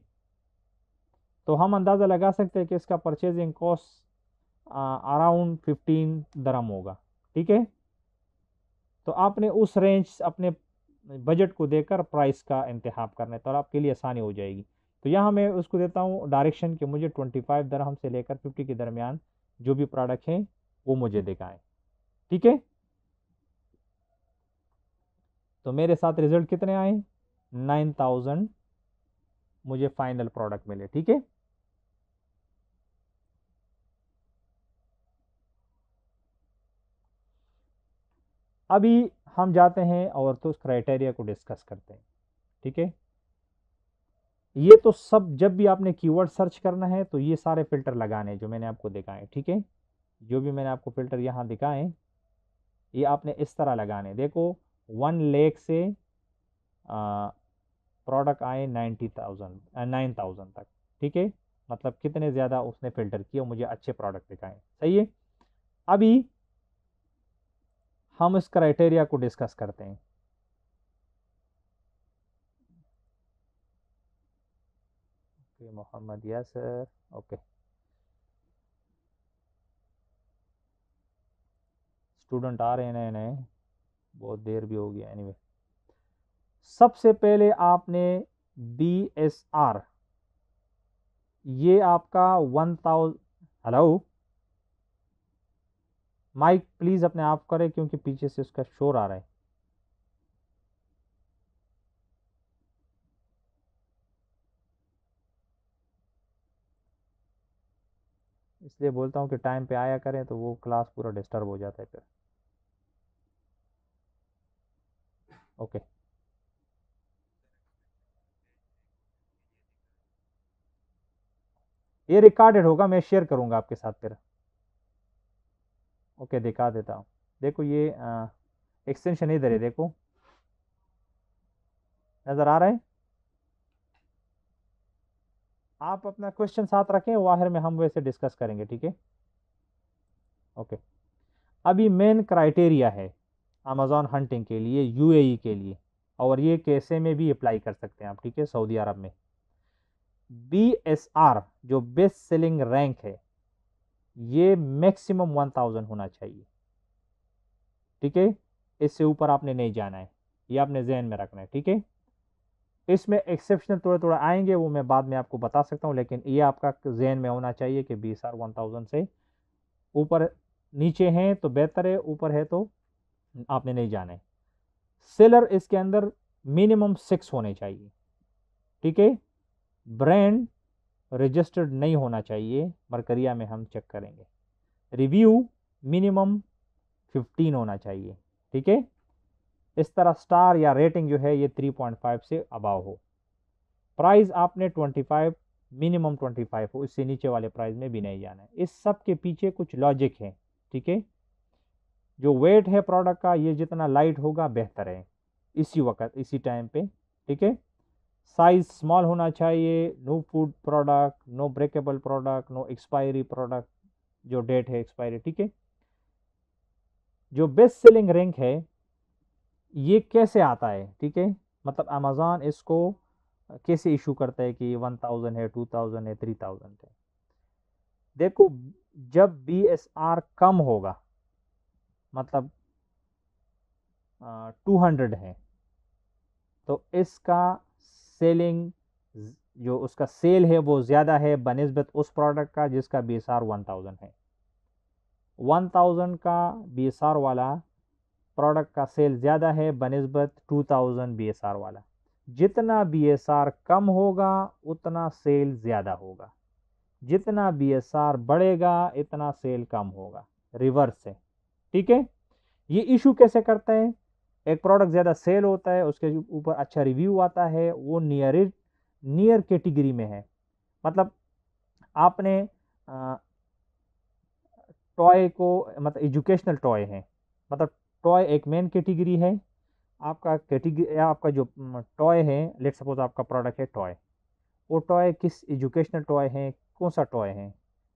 तो हम अंदाज़ा लगा सकते हैं कि इसका purchasing cost around fifteen dirham होगा ठीक है तो आपने उस रेंज अपने बजट को देकर प्राइस का इंतहा करना है तो आपके लिए आसानी हो जाएगी तो यहाँ मैं उसको देता हूँ डायरेक्शन कि मुझे ट्वेंटी फाइव दरहम से लेकर फिफ्टी के दरमियान जो भी प्रोडक्ट हैं वो मुझे दिखाएं ठीक है तो मेरे साथ रिजल्ट कितने आए नाइन थाउजेंड मुझे फाइनल प्रोडक्ट मिले ठीक है अभी हम जाते हैं और तो उस क्राइटेरिया को डिस्कस करते हैं ठीक है ये तो सब जब भी आपने कीवर्ड सर्च करना है तो ये सारे फिल्टर लगाने हैं जो मैंने आपको दिखाए ठीक है जो भी मैंने आपको फिल्टर यहाँ दिखाए ये आपने इस तरह लगाने देखो वन लेख से प्रोडक्ट आए नाइन्टी थाउजेंड नाइन थाउजेंड तक ठीक है मतलब कितने ज़्यादा उसने फिल्टर किया मुझे अच्छे प्रोडक्ट दिखाए सही है अभी हम इस क्राइटेरिया को डिस्कस करते हैं okay Mohammad Yasir okay student आ रहे हैं नए नए बहुत देर भी हो गया एनीवे anyway. सबसे पहले आपने बी एस आर ये आपका one thousand hello mic please अपने आप करें क्योंकि पीछे से उसका शोर आ रहा है इसलिए बोलता हूँ कि टाइम पे आया करें तो वो क्लास पूरा डिस्टर्ब हो जाता है फिर ओके ये रिकॉर्डेड होगा मैं शेयर करूंगा आपके साथ फिर ओके दिखा देता हूँ देखो ये एक्सटेंशन इधर है हम्म। देखो नज़र आ रहा है आप अपना क्वेश्चन साथ रखें वाहिर में हम वैसे डिस्कस करेंगे ठीक है ओके अभी मेन क्राइटेरिया है अमेजोन हंटिंग के लिए यूएई e के लिए और ये कैसे में भी अप्लाई कर सकते हैं आप ठीक है सऊदी अरब में बी एस आर जो बेस्ट सेलिंग रैंक है ये मैक्सिमम वन थाउजेंड होना चाहिए ठीक है इससे ऊपर आपने नहीं जाना है ये आपने जहन में रखना है ठीक है इसमें एक्सेप्शनल थोड़े थोड़े आएंगे वो मैं बाद में आपको बता सकता हूँ लेकिन ये आपका जहन में होना चाहिए कि B S R one thousand से ऊपर नीचे हैं तो बेहतर है ऊपर है तो आपने नहीं जाना है सेलर इसके अंदर मिनिमम सिक्स होने चाहिए ठीक है ब्रांड रजिस्टर्ड नहीं होना चाहिए मरकरिया में हम चेक करेंगे रिव्यू मिनिमम फिफ्टीन होना चाहिए ठीक है इस तरह स्टार या रेटिंग जो है ये थ्री पॉइंट फाइव से अबाव हो प्राइस आपने twenty five minimum twenty five हो इससे नीचे वाले प्राइस में भी नहीं जाना है इस सब के पीछे कुछ लॉजिक है ठीक है जो वेट है प्रोडक्ट का ये जितना लाइट होगा बेहतर है इसी वक्त इसी टाइम पे ठीक है साइज स्मॉल होना चाहिए no food product no breakable product no expiry product जो डेट है एक्सपायरी ठीक है जो बेस्ट सेलिंग रैंक है ये कैसे आता है ठीक है मतलब अमेज़ान इसको कैसे इशू करता है कि वन थाउजेंड है टू थाउजेंड है थ्री थाउजेंड है देखो जब बी एस आर कम होगा मतलब टू हंड्रेड है तो इसका सेलिंग जो उसका सेल है वो ज़्यादा है बनस्बत उस प्रोडक्ट का जिसका B S R one thousand है वन थाउजेंड का बी एस आर वाला प्रोडक्ट का सेल ज़्यादा है बनस्बत two thousand B S R वाला जितना बी एस आर कम होगा उतना सेल ज़्यादा होगा जितना बी एस आर बढ़ेगा इतना सेल कम होगा रिवर्स है ठीक है ये इशू कैसे करते हैं एक प्रोडक्ट ज़्यादा सेल होता है उसके ऊपर अच्छा रिव्यू आता है वो नियर नियर कैटेगरी में है मतलब आपने टॉय को मतलब एजुकेशनल टॉय है मतलब टॉय एक मेन कैटेगरी है आपका कैटेगरी आपका जो टॉय है लेट सपोज आपका प्रोडक्ट है टॉय वो टॉय किस एजुकेशनल टॉय है कौन सा टॉय है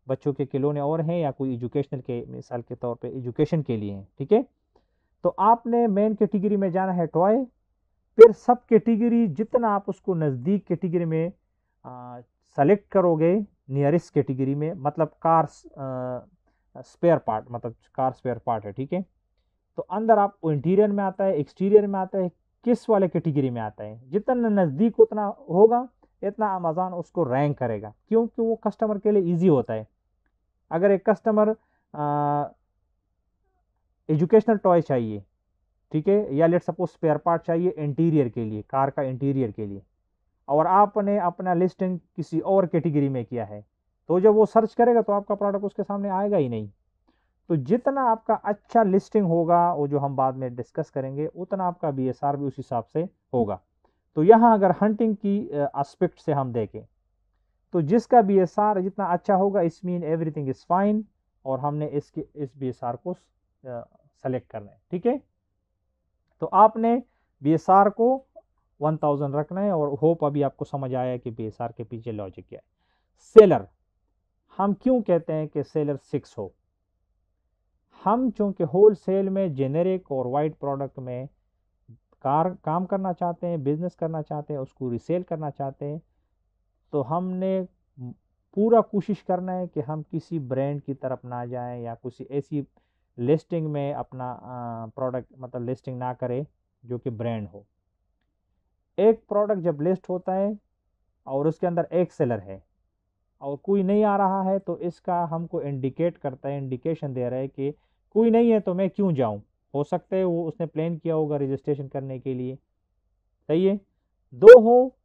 बच्चों के खिलौने और हैं या कोई एजुकेशनल के मिसाल के तौर पे एजुकेशन के लिए हैं ठीक है तो आपने मेन कैटेगरी में जाना है टॉय फिर सब कैटेगरी जितना आप उसको नज़दीक कैटेगरी में सेलेक्ट करोगे नियरेस्ट कैटेगरी में मतलब कार स्पेयर पार्ट मतलब कार स्पेयर पार्ट है ठीक है तो अंदर आप इंटीरियर में आता है एक्सटीरियर में आता है किस वाले कैटेगरी में आता है जितना नज़दीक उतना होगा इतना अमेज़ान उसको रैंक करेगा क्योंकि वो कस्टमर के लिए ईजी होता है अगर एक कस्टमर एजुकेशनल टॉय चाहिए ठीक है या लेट सपोज स्पेयर पार्ट चाहिए इंटीरियर के लिए कार का इंटीरियर के लिए और आपने अपना लिस्टिंग किसी और कैटेगरी में किया है तो जब वो सर्च करेगा तो आपका प्रोडक्ट उसके सामने आएगा ही नहीं तो जितना आपका अच्छा लिस्टिंग होगा वो जो हम बाद में डिस्कस करेंगे उतना आपका बी भी उस हिसाब से होगा तो यहाँ अगर हंटिंग की आस्पेक्ट से हम देखें तो जिसका बी जितना अच्छा होगा इस मीन एवरीथिंग इज़ फाइन और हमने इसके इस बी को सेलेक्ट करना है ठीक है तो आपने बी को 1000 रखना है और होप अभी आपको समझ आया कि बी के पीछे लॉजिक क्या है सेलर हम क्यों कहते हैं कि सेलर सिक्स हो हम चूंकि होल सेल में जेनेरिक और वाइट प्रोडक्ट में कार काम करना चाहते हैं बिजनेस करना चाहते हैं उसको रिसेल करना चाहते हैं तो हमने पूरा कोशिश करना है कि हम किसी ब्रांड की तरफ ना जाएं या किसी ऐसी लिस्टिंग में अपना प्रोडक्ट मतलब लिस्टिंग ना करे जो कि ब्रांड हो एक प्रोडक्ट जब लिस्ट होता है और उसके अंदर एक सेलर है और कोई नहीं आ रहा है तो इसका हमको इंडिकेट करता है इंडिकेशन दे रहा है कि कोई नहीं है तो मैं क्यों जाऊं हो सकता है वो उसने प्लान किया होगा रजिस्ट्रेशन करने के लिए सही है दो हो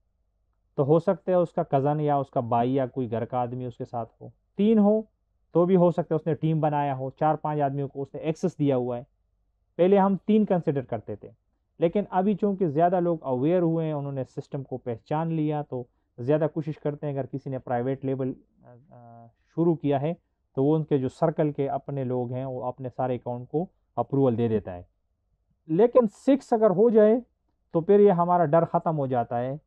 तो हो सकता है उसका कज़न या उसका भाई या कोई घर का आदमी उसके साथ हो तीन हो तो भी हो सकता है उसने टीम बनाया हो चार पांच आदमियों को उसने एक्सेस दिया हुआ है पहले हम तीन कंसिडर करते थे लेकिन अभी चूँकि ज़्यादा लोग अवेयर हुए हैं उन्होंने सिस्टम को पहचान लिया तो ज़्यादा कोशिश करते हैं अगर किसी ने प्राइवेट लेवल शुरू किया है तो वो उनके जो सर्कल के अपने लोग हैं वो अपने सारे अकाउंट को अप्रूवल दे देता है लेकिन सिक्स अगर हो जाए तो फिर ये हमारा डर ख़त्म हो जाता है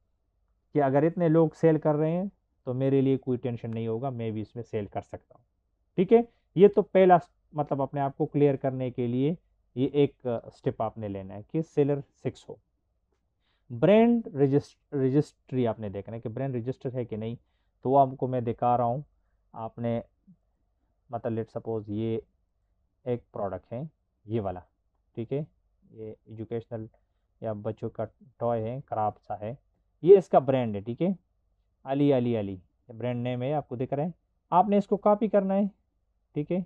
कि अगर इतने लोग सेल कर रहे हैं तो मेरे लिए कोई टेंशन नहीं होगा मैं भी इसमें सेल कर सकता हूँ ठीक है ये तो पहला मतलब अपने आप को क्लियर करने के लिए ये एक स्टेप आपने लेना है कि सेलर सिक्स हो ब्रांड रजिस्ट्र रजिस्ट्री आपने देखना है कि ब्रांड रजिस्टर है कि नहीं तो आपको मैं दिखा रहा हूँ आपने मतलब लेट सपोज ये एक प्रोडक्ट है ये वाला ठीक है ये एजुकेशनल या बच्चों का टॉय है खराब सा है ये इसका ब्रांड है ठीक है Ali Ali Ali brand name है आपको दिख रहा है आपने इसको कॉपी करना है ठीक है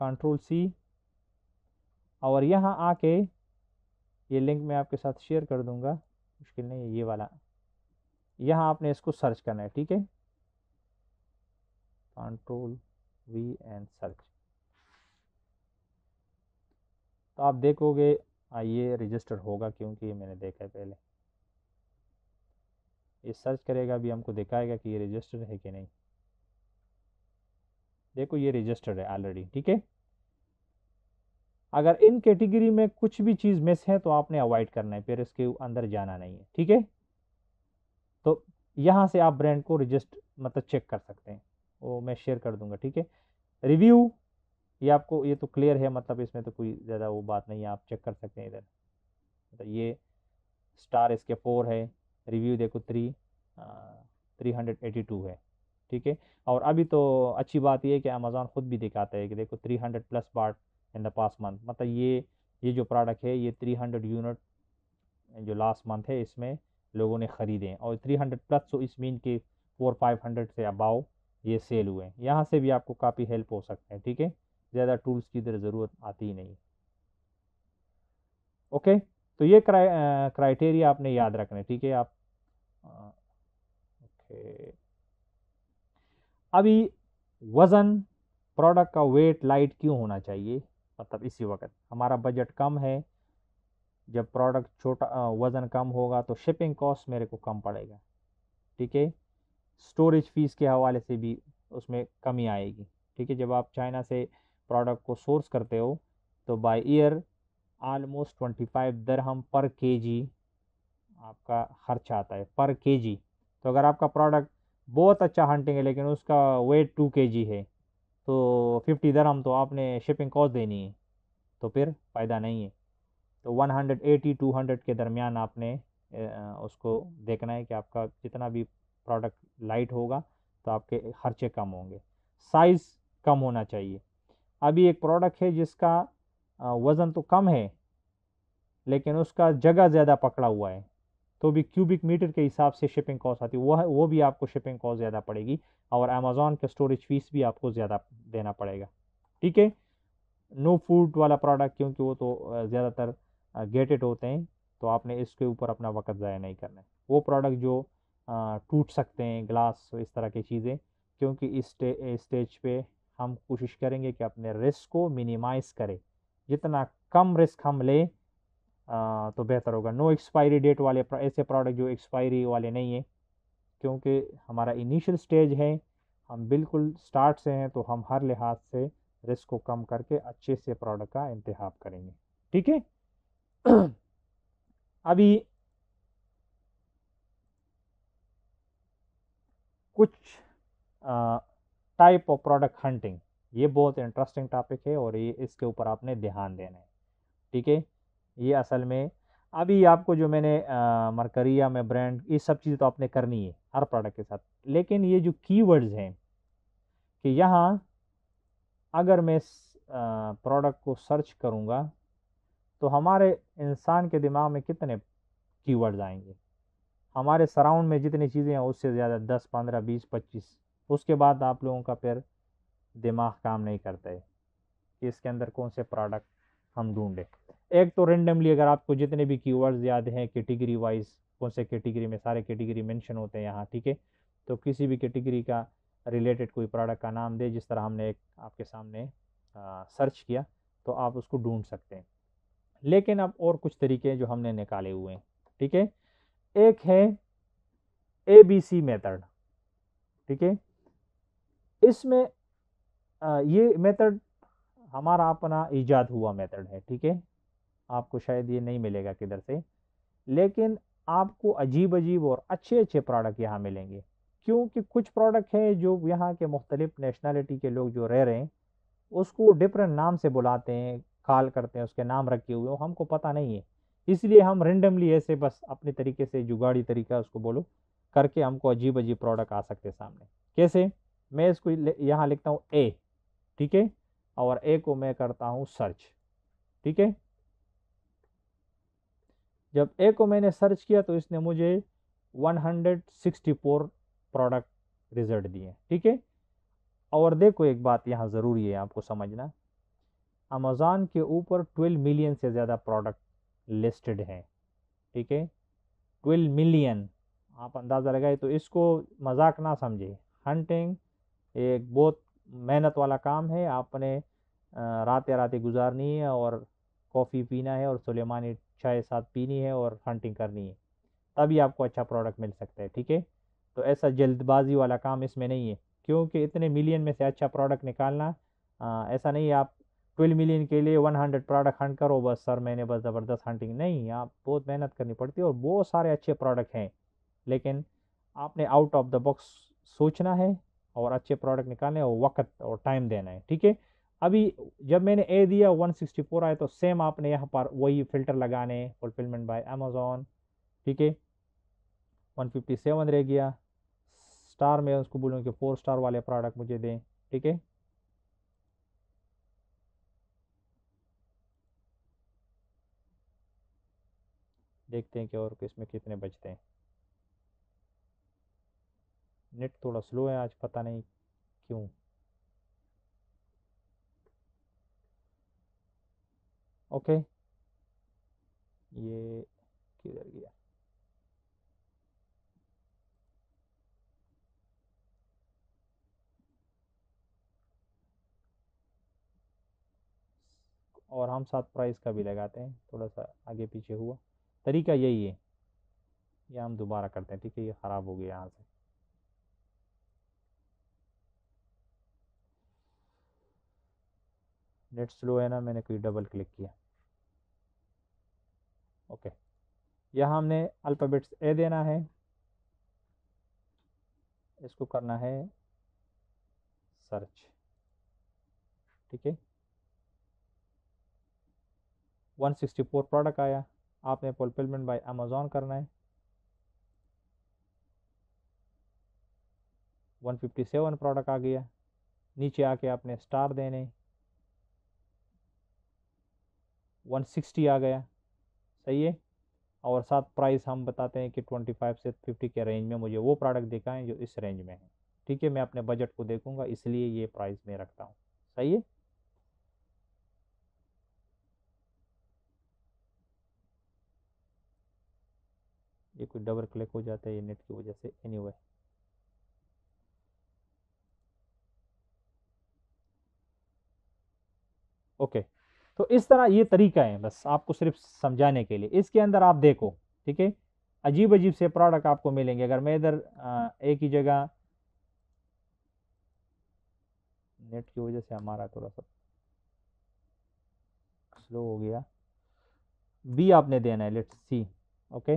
कंट्रोल सी और यहाँ आके ये लिंक मैं आपके साथ शेयर कर दूंगा मुश्किल नहीं है ये वाला यहाँ आपने इसको सर्च करना है ठीक है कंट्रोल वी एंड सर्च तो आप देखोगे ये रजिस्टर होगा क्योंकि ये मैंने देखा है पहले ये सर्च करेगा अभी हमको दिखाएगा कि ये रजिस्टर है कि नहीं देखो ये रजिस्टर्ड है ऑलरेडी ठीक है अगर इन कैटेगरी में कुछ भी चीज़ मिस है तो आपने अवॉइड करना है फिर इसके अंदर जाना नहीं है ठीक है तो यहाँ से आप ब्रांड को रजिस्ट मतलब चेक कर सकते हैं वो मैं शेयर कर दूंगा ठीक है रिव्यू ये आपको ये तो क्लियर है मतलब इसमें तो कोई ज़्यादा वो बात नहीं है आप चेक कर सकते हैं इधर मतलब ये स्टार इसके फोर है रिव्यू देखो three three hundred eighty two है ठीक है और अभी तो अच्छी बात यह है कि अमेजान ख़ुद भी दिखाता है कि देखो 300 plus bought in the past month मतलब ये ये जो प्रोडक्ट है ये 300 यूनिट जो लास्ट मंथ है इसमें लोगों ने ख़रीदे और 300 प्लस तो इस मीन के फोर फाइव हंड्रेड से अबाव ये सेल हुए हैं यहाँ से भी आपको काफ़ी हेल्प हो सकते हैं ठीक है ज़्यादा टूल्स की इधर ज़रूरत आती ही नहीं ओके तो ये क्राइटेरिया आपने याद रखना है ठीक है आप ओके अभी वज़न प्रोडक्ट का वेट लाइट क्यों होना चाहिए मतलब इसी वक्त हमारा बजट कम है जब प्रोडक्ट छोटा वज़न कम होगा तो शिपिंग कॉस्ट मेरे को कम पड़ेगा ठीक है स्टोरेज फ़ीस के हवाले से भी उसमें कमी आएगी ठीक है जब आप चाइना से प्रोडक्ट को सोर्स करते हो तो by air almost twenty five दरहम पर केजी आपका खर्चा आता है पर केजी तो अगर आपका प्रोडक्ट बहुत अच्छा हंटिंग है लेकिन उसका वेट टू के जी है तो फिफ्टी दरम तो आपने शिपिंग कॉस्ट देनी है तो फिर फ़ायदा नहीं है तो one hundred eighty two hundred के दरमियान आपने उसको देखना है कि आपका जितना भी प्रोडक्ट लाइट होगा तो आपके खर्चे कम होंगे साइज़ कम होना चाहिए अभी एक प्रोडक्ट है जिसका वज़न तो कम है लेकिन उसका जगह ज़्यादा पकड़ा हुआ है तो भी क्यूबिक मीटर के हिसाब से शिपिंग कॉस्ट आती है वह वो भी आपको शिपिंग कॉस्ट ज़्यादा पड़ेगी और अमेज़ोन का स्टोरेज फ़ीस भी आपको ज़्यादा देना पड़ेगा ठीक है नो फूड वाला प्रोडक्ट क्योंकि वो तो ज़्यादातर गेटेड होते हैं तो आपने इसके ऊपर अपना वक्त ज़ाया नहीं करना है वो प्रोडक्ट जो टूट सकते हैं ग्लास इस तरह की चीज़ें क्योंकि इस स्टेज पे हम कोशिश करेंगे कि अपने रिस्क को मिनिमाइज़ करें जितना कम रिस्क हम लें तो बेहतर होगा नो एक्सपायरी डेट वाले ऐसे प्रोडक्ट जो एक्सपायरी वाले नहीं है क्योंकि हमारा इनिशियल स्टेज है हम बिल्कुल स्टार्ट से हैं तो हम हर लिहाज से रिस्क को कम करके अच्छे से प्रोडक्ट का इंतहाब करेंगे ठीक है अभी कुछ टाइप ऑफ प्रोडक्ट हंटिंग ये बहुत इंटरेस्टिंग टॉपिक है और ये इसके ऊपर आपने ध्यान देना है ठीक है ये असल में अभी आपको जो मैंने मरकरिया में ब्रांड ये सब चीज़ें तो आपने करनी है हर प्रोडक्ट के साथ लेकिन ये जो कीवर्ड्स हैं कि यहाँ अगर मैं प्रोडक्ट को सर्च करूँगा तो हमारे इंसान के दिमाग में कितने कीवर्ड्स आएंगे हमारे सराउंड में जितनी चीज़ें हैं उससे ज़्यादा दस पंद्रह बीस पच्चीस उसके बाद आप लोगों का फिर दिमाग काम नहीं करता है कि इसके अंदर कौन से प्रोडक्ट हम ढूँढें एक तो रेंडमली अगर आपको जितने भी कीवर्ड्स याद हैं कैटेगरी वाइज कौन से कैटेगरी में सारे कैटेगरी मेंशन होते हैं यहाँ ठीक है तो किसी भी कैटेगरी का रिलेटेड कोई प्रोडक्ट का नाम दे जिस तरह हमने एक आपके सामने आ, सर्च किया तो आप उसको ढूंढ सकते हैं लेकिन अब और कुछ तरीके जो हमने निकाले हुए हैं ठीक है एक है ए बी सी मेथड ठीक है इसमें ये मेथड हमारा अपना ईजाद हुआ मेथड है ठीक है आपको शायद ये नहीं मिलेगा किधर से लेकिन आपको अजीब अजीब और अच्छे अच्छे प्रोडक्ट यहाँ मिलेंगे क्योंकि कुछ प्रोडक्ट हैं जो यहाँ के मुख्तलिफ नेशनलिटी के लोग जो रह रहे हैं उसको डिफरेंट नाम से बुलाते हैं कॉल करते हैं उसके नाम रखे हुए हमको पता नहीं है इसलिए हम रेंडमली ऐसे बस अपने तरीके से जुगाड़ी तरीका उसको बोलो करके हमको अजीब अजीब प्रोडक्ट आ सकते सामने कैसे मैं इसको यहाँ लिखता हूँ ए ठीक है और ए को मैं करता हूँ सर्च ठीक है जब ए को मैंने सर्च किया तो इसने मुझे 164 प्रोडक्ट रिजल्ट दिए ठीक है और देखो एक बात यहाँ ज़रूरी है आपको समझना अमेज़ान के ऊपर 12 मिलियन से ज़्यादा प्रोडक्ट लिस्टेड हैं ठीक है ट्वेल्व मिलियन आप अंदाज़ा लगाए तो इसको मजाक ना समझे हंटिंग एक बहुत मेहनत वाला काम है आपने रातें रातें गुजारनी है और कॉफ़ी पीना है और सुलेमानी चाय साथ पीनी है और हंटिंग करनी है तभी आपको अच्छा प्रोडक्ट मिल सकता है ठीक है तो ऐसा जल्दबाजी वाला काम इसमें नहीं है क्योंकि इतने मिलियन में से अच्छा प्रोडक्ट निकालना आ, ऐसा नहीं है आप ट्वेल्व मिलियन के लिए वन हंड्रेड प्रोडक्ट हंट करो बस सर मैंने बस ज़बरदस्त हंटिंग नहीं आप बहुत मेहनत करनी पड़ती है और बहुत सारे अच्छे प्रोडक्ट हैं लेकिन आपने आउट ऑफ द बॉक्स सोचना है और अच्छे प्रोडक्ट निकालने और वक्त और टाइम देना है ठीक है अभी जब मैंने ए दिया 164 आए तो सेम आपने यहाँ पर वही फ़िल्टर लगाने फुलफिलमेंट बाय अमेज़ोन ठीक है 157 रह गया स्टार में उसको बोलूँ कि फोर स्टार वाले प्रोडक्ट मुझे दें ठीक है देखते हैं कि और इसमें कितने बचते हैं नेट थोड़ा स्लो है आज पता नहीं क्यों ओके ये किधर गया और हम साथ प्राइस का भी लगाते हैं थोड़ा सा आगे पीछे हुआ तरीका यही है ये हम दोबारा करते हैं ठीक है ये ख़राब हो गया यहाँ से नेट स्लो है ना मैंने कोई डबल क्लिक किया ओके यहाँ हमने अल्फ़ाबेट्स ए देना है इसको करना है सर्च ठीक है 164 प्रोडक्ट आया आपने फुलफिलमेंट बाय अमेजोन करना है 157 प्रोडक्ट आ गया नीचे आके आपने स्टार देने 160 आ गया सही है और साथ प्राइस हम बताते हैं कि 25 से 50 के रेंज में मुझे वो प्रोडक्ट दिखाएं जो इस रेंज में है ठीक है मैं अपने बजट को देखूंगा इसलिए ये प्राइस में रखता हूँ सही है ये कोई डबल क्लिक हो जाता है ये नेट की वजह से एनी anyway. Okay okay. तो इस तरह ये तरीका है बस आपको सिर्फ समझाने के लिए इसके अंदर आप देखो ठीक है अजीब अजीब से प्रोडक्ट आपको मिलेंगे अगर मैं इधर एक ही जगह नेट की वजह से हमारा थोड़ा सा स्लो हो गया बी आपने देना है लेट्स सी ओके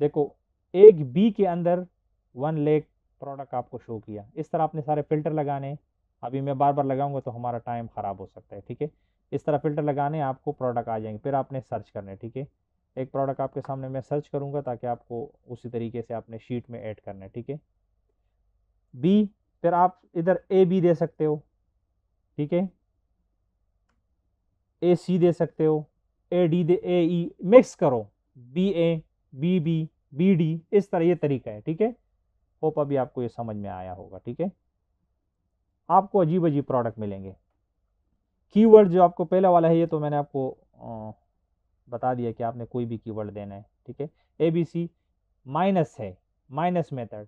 देखो एक बी के अंदर वन लेख प्रोडक्ट आपको शो किया इस तरह आपने सारे फ़िल्टर लगाने अभी मैं बार बार लगाऊंगा तो हमारा टाइम ख़राब हो सकता है ठीक है इस तरह फ़िल्टर लगाने आपको प्रोडक्ट आ जाएंगे फिर आपने सर्च करने ठीक है एक प्रोडक्ट आपके सामने मैं सर्च करूँगा ताकि आपको उसी तरीके से आपने शीट में ऐड करना है ठीक है बी फिर आप इधर ए बी दे सकते हो ठीक है ए सी दे सकते हो ए डी दे ए ई मिक्स करो B A B B B D इस तरह ये तरीका है ठीक है होप अभी आपको ये समझ में आया होगा ठीक है आपको अजीब अजीब प्रोडक्ट मिलेंगे कीवर्ड जो आपको पहला वाला है ये तो मैंने आपको बता दिया कि आपने कोई भी कीवर्ड देना है ठीक है ए बी सी माइनस है माइनस मेथड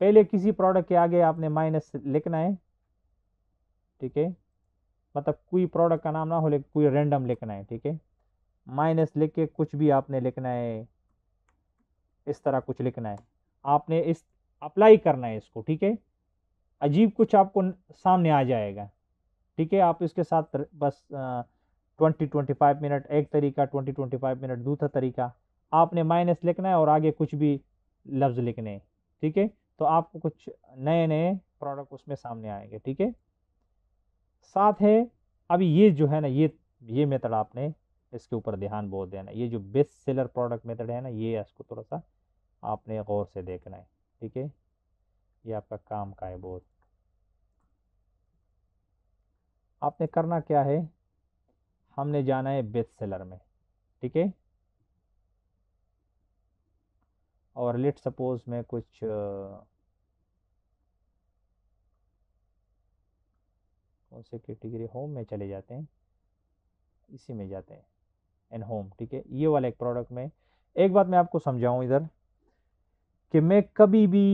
पहले किसी प्रोडक्ट के आगे आपने माइनस लिखना है ठीक है मतलब कोई प्रोडक्ट का नाम ना हो लेकिन कोई रेंडम लिखना है ठीक है माइनस लिख के कुछ भी आपने लिखना है इस तरह कुछ लिखना है आपने इस अप्लाई करना है इसको ठीक है अजीब कुछ आपको सामने आ जाएगा ठीक है आप इसके साथ बस ट्वेंटी ट्वेंटी फाइव मिनट एक तरीका ट्वेंटी ट्वेंटी फाइव मिनट दूसरा तरीका आपने माइनस लिखना है और आगे कुछ भी लफ्ज़ लिखने हैं ठीक है तो आपको कुछ नए नए प्रोडक्ट उसमें सामने आएंगे ठीक है साथ है अभी ये जो है ना ये ये मेथड आपने इसके ऊपर ध्यान बहुत देना ये जो बेस्ट सेलर प्रोडक्ट मेथड है ना ये इसको थोड़ा सा आपने गौर से देखना है ठीक है ये आपका काम का है बहुत आपने करना क्या है हमने जाना है बेस्ट सेलर में ठीक है और लेट सपोज मैं कुछ कौन से कैटेगरी होम में चले जाते हैं इसी में जाते हैं एंड होम ठीक है ये वाला एक प्रोडक्ट में एक बात मैं आपको समझाऊं इधर कि मैं कभी भी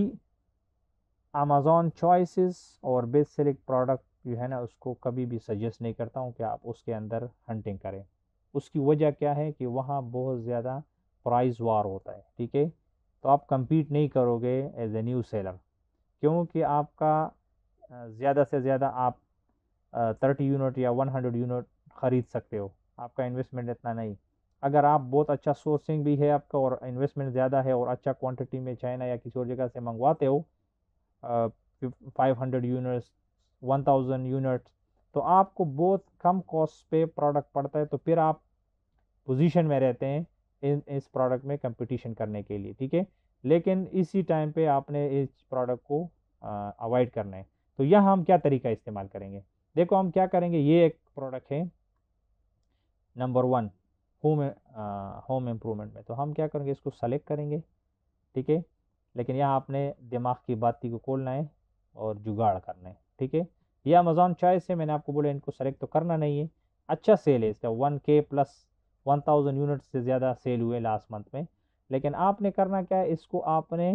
अमेज़ोन चॉइसेस और बेस्ट सेलेक्ट प्रोडक्ट जो है ना उसको कभी भी सजेस्ट नहीं करता हूँ कि आप उसके अंदर हंटिंग करें उसकी वजह क्या है कि वहाँ बहुत ज़्यादा प्राइस वार होता है ठीक है तो आप कम्पीट नहीं करोगे एज ए न्यू सेलर क्योंकि आपका ज़्यादा से ज़्यादा आप थर्टी यूनिट या वन हंड्रेड यूनिट ख़रीद सकते हो आपका इन्वेस्टमेंट इतना नहीं अगर आप बहुत अच्छा सोर्सिंग भी है आपका और इन्वेस्टमेंट ज़्यादा है और अच्छा क्वांटिटी में चाइना या किसी और जगह से मंगवाते हो five hundred units one thousand units तो आपको बहुत कम कॉस्ट पे प्रोडक्ट पड़ता है तो फिर आप पोजीशन में रहते हैं इन इस प्रोडक्ट में कंपटीशन करने के लिए ठीक है लेकिन इसी टाइम पे आपने इस प्रोडक्ट को अवॉइड करना है तो यह हम क्या तरीका इस्तेमाल करेंगे देखो हम क्या करेंगे ये एक प्रोडक्ट है number one home home improvement में तो हम क्या करेंगे इसको सेलेक्ट करेंगे ठीक है लेकिन यहाँ आपने दिमाग की बाती को खोलना है और जुगाड़ करना है ठीक है ये अमेजोन चॉइस है मैंने आपको बोला इनको सेलेक्ट तो करना नहीं है अच्छा सेल है इसका वन के प्लस वन थाउजेंड यूनिट से ज़्यादा सेल हुए लास्ट मंथ में लेकिन आपने करना क्या है इसको आपने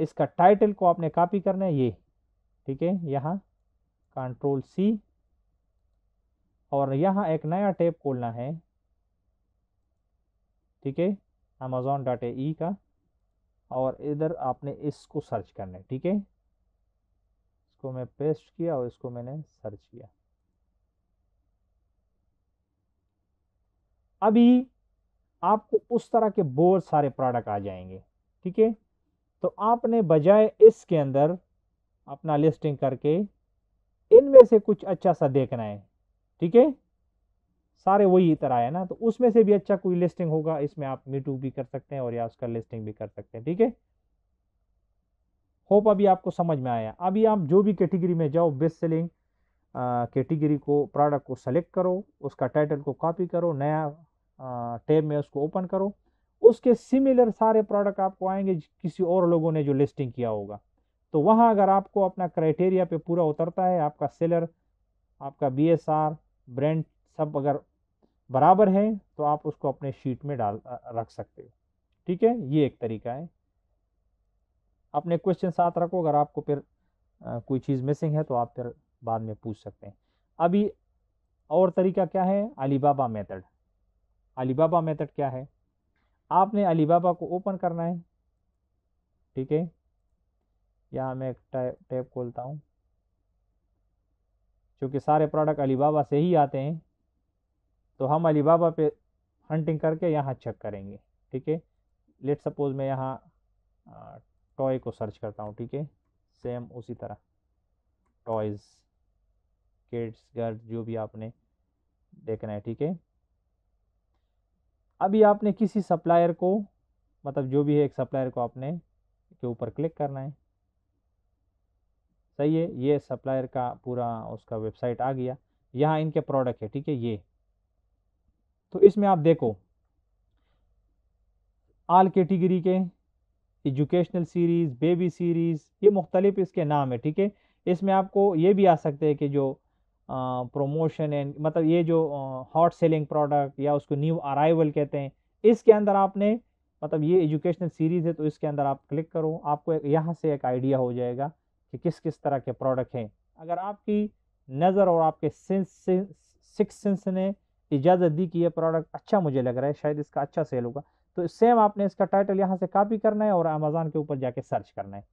इसका टाइटल को आपने कापी करना है ये ठीक है यहाँ कंट्रोल सी और यहाँ एक नया टैब खोलना है ठीक है अमेज़ोन डॉट ए का और इधर आपने इसको सर्च करना है ठीक है इसको मैं पेस्ट किया और इसको मैंने सर्च किया अभी आपको उस तरह के बहुत सारे प्रोडक्ट आ जाएंगे ठीक है तो आपने बजाय इसके अंदर अपना लिस्टिंग करके इनमें से कुछ अच्छा सा देखना है ठीक है सारे वही तरह है ना तो उसमें से भी अच्छा कोई लिस्टिंग होगा इसमें आप मीटू भी कर सकते हैं और या उसका लिस्टिंग भी कर सकते हैं ठीक है होप अभी आपको समझ में आया अभी आप जो भी कैटेगरी में जाओ बेस्ट सेलिंग कैटेगरी को प्रोडक्ट को सेलेक्ट करो उसका टाइटल को कॉपी करो नया टैब में उसको ओपन करो उसके सिमिलर सारे प्रोडक्ट आपको आएंगे किसी और लोगों ने जो लिस्टिंग किया होगा तो वहाँ अगर आपको अपना क्राइटेरिया पे पूरा उतरता है आपका सेलर आपका बी एस आर ब्रांड सब अगर बराबर है तो आप उसको अपने शीट में डाल रख सकते हो ठीक है ये एक तरीका है अपने क्वेश्चन साथ रखो अगर आपको फिर कोई चीज़ मिसिंग है तो आप फिर बाद में पूछ सकते हैं अभी और तरीका क्या है अलीबाबा मेथड अलीबाबा मेथड क्या है आपने अलीबाबा को ओपन करना है ठीक है यहाँ मैं एक टैब खोलता हूँ क्योंकि सारे प्रोडक्ट अलीबाबा से ही आते हैं तो हम अलीबाबा पे हंटिंग करके यहाँ चेक करेंगे ठीक है लेट सपोज मैं यहाँ टॉय को सर्च करता हूँ ठीक है सेम उसी तरह टॉयज़ किड्स गर्ल्स जो भी आपने देखना है ठीक है अभी आपने किसी सप्लायर को मतलब जो भी है एक सप्लायर को आपने के ऊपर क्लिक करना है सही है ये सप्लायर का पूरा उसका वेबसाइट आ गया यहाँ इनके प्रोडक्ट है ठीक है ये तो इसमें आप देखो आल कैटेगरी के एजुकेशनल सीरीज़ बेबी सीरीज़ ये मुख्तलिफ इसके नाम है ठीक है इसमें आपको ये भी आ सकते हैं कि जो प्रोमोशन एंड मतलब ये जो हॉट सेलिंग प्रोडक्ट या उसको न्यू अराइवल कहते हैं इसके अंदर आपने मतलब ये एजुकेशनल सीरीज़ है तो इसके अंदर आप क्लिक करो आपको यहाँ से एक आइडिया हो जाएगा कि किस किस तरह के प्रोडक्ट हैं अगर आपकी नज़र और आपके सेंस सिक्स सेंस ने इजाज़त दी कि यह प्रोडक्ट अच्छा मुझे लग रहा है शायद इसका अच्छा सेल होगा तो सेम आपने इसका टाइटल यहाँ से कापी करना है और अमेज़ान के ऊपर जाके सर्च करना है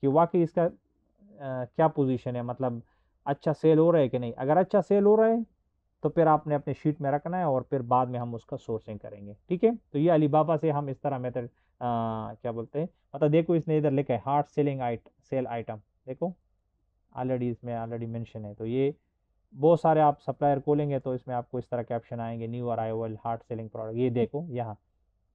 कि वाकई इसका आ, क्या पोजीशन है मतलब अच्छा सेल हो रहा है कि नहीं अगर अच्छा सेल हो रहा है तो फिर आपने अपने शीट में रखना है और फिर बाद में हम उसका सोर्सिंग करेंगे ठीक है तो ये अलीबाबा से हम इस तरह मेथड क्या बोलते हैं मतलब देखो इसने इधर लिखा है हार्ड सेलिंग आइट सेल आइटम देखो ऑलरेडी इसमें ऑलरेडी मेंशन है तो ये बहुत सारे आप सप्लायर खोलेंगे तो इसमें आपको इस तरह कैप्शन आएंगे new arrival hard selling product ये देखो यहाँ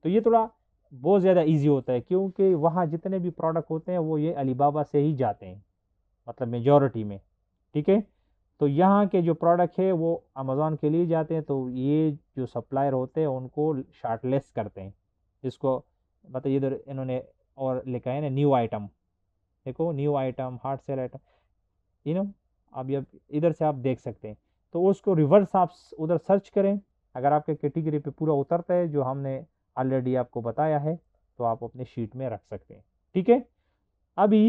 तो ये थोड़ा बहुत ज़्यादा इजी होता है क्योंकि वहाँ जितने भी प्रोडक्ट होते हैं वो ये अलीबाबा से ही जाते हैं मतलब मेजॉरिटी में ठीक है तो यहाँ के जो प्रोडक्ट है वो अमेज़ोन के लिए जाते हैं तो ये जो सप्लायर होते हैं उनको शार्टलेस करते हैं जिसको मतलब इधर इन्होंने और लिखा है ना न्यू आइटम देखो new item hard sale item you know अब ये इधर से आप देख सकते हैं तो उसको रिवर्स आप उधर सर्च करें अगर आपके कैटेगरी पे पूरा उतरता है जो हमने ऑलरेडी आपको बताया है तो आप अपने शीट में रख सकते हैं ठीक है अभी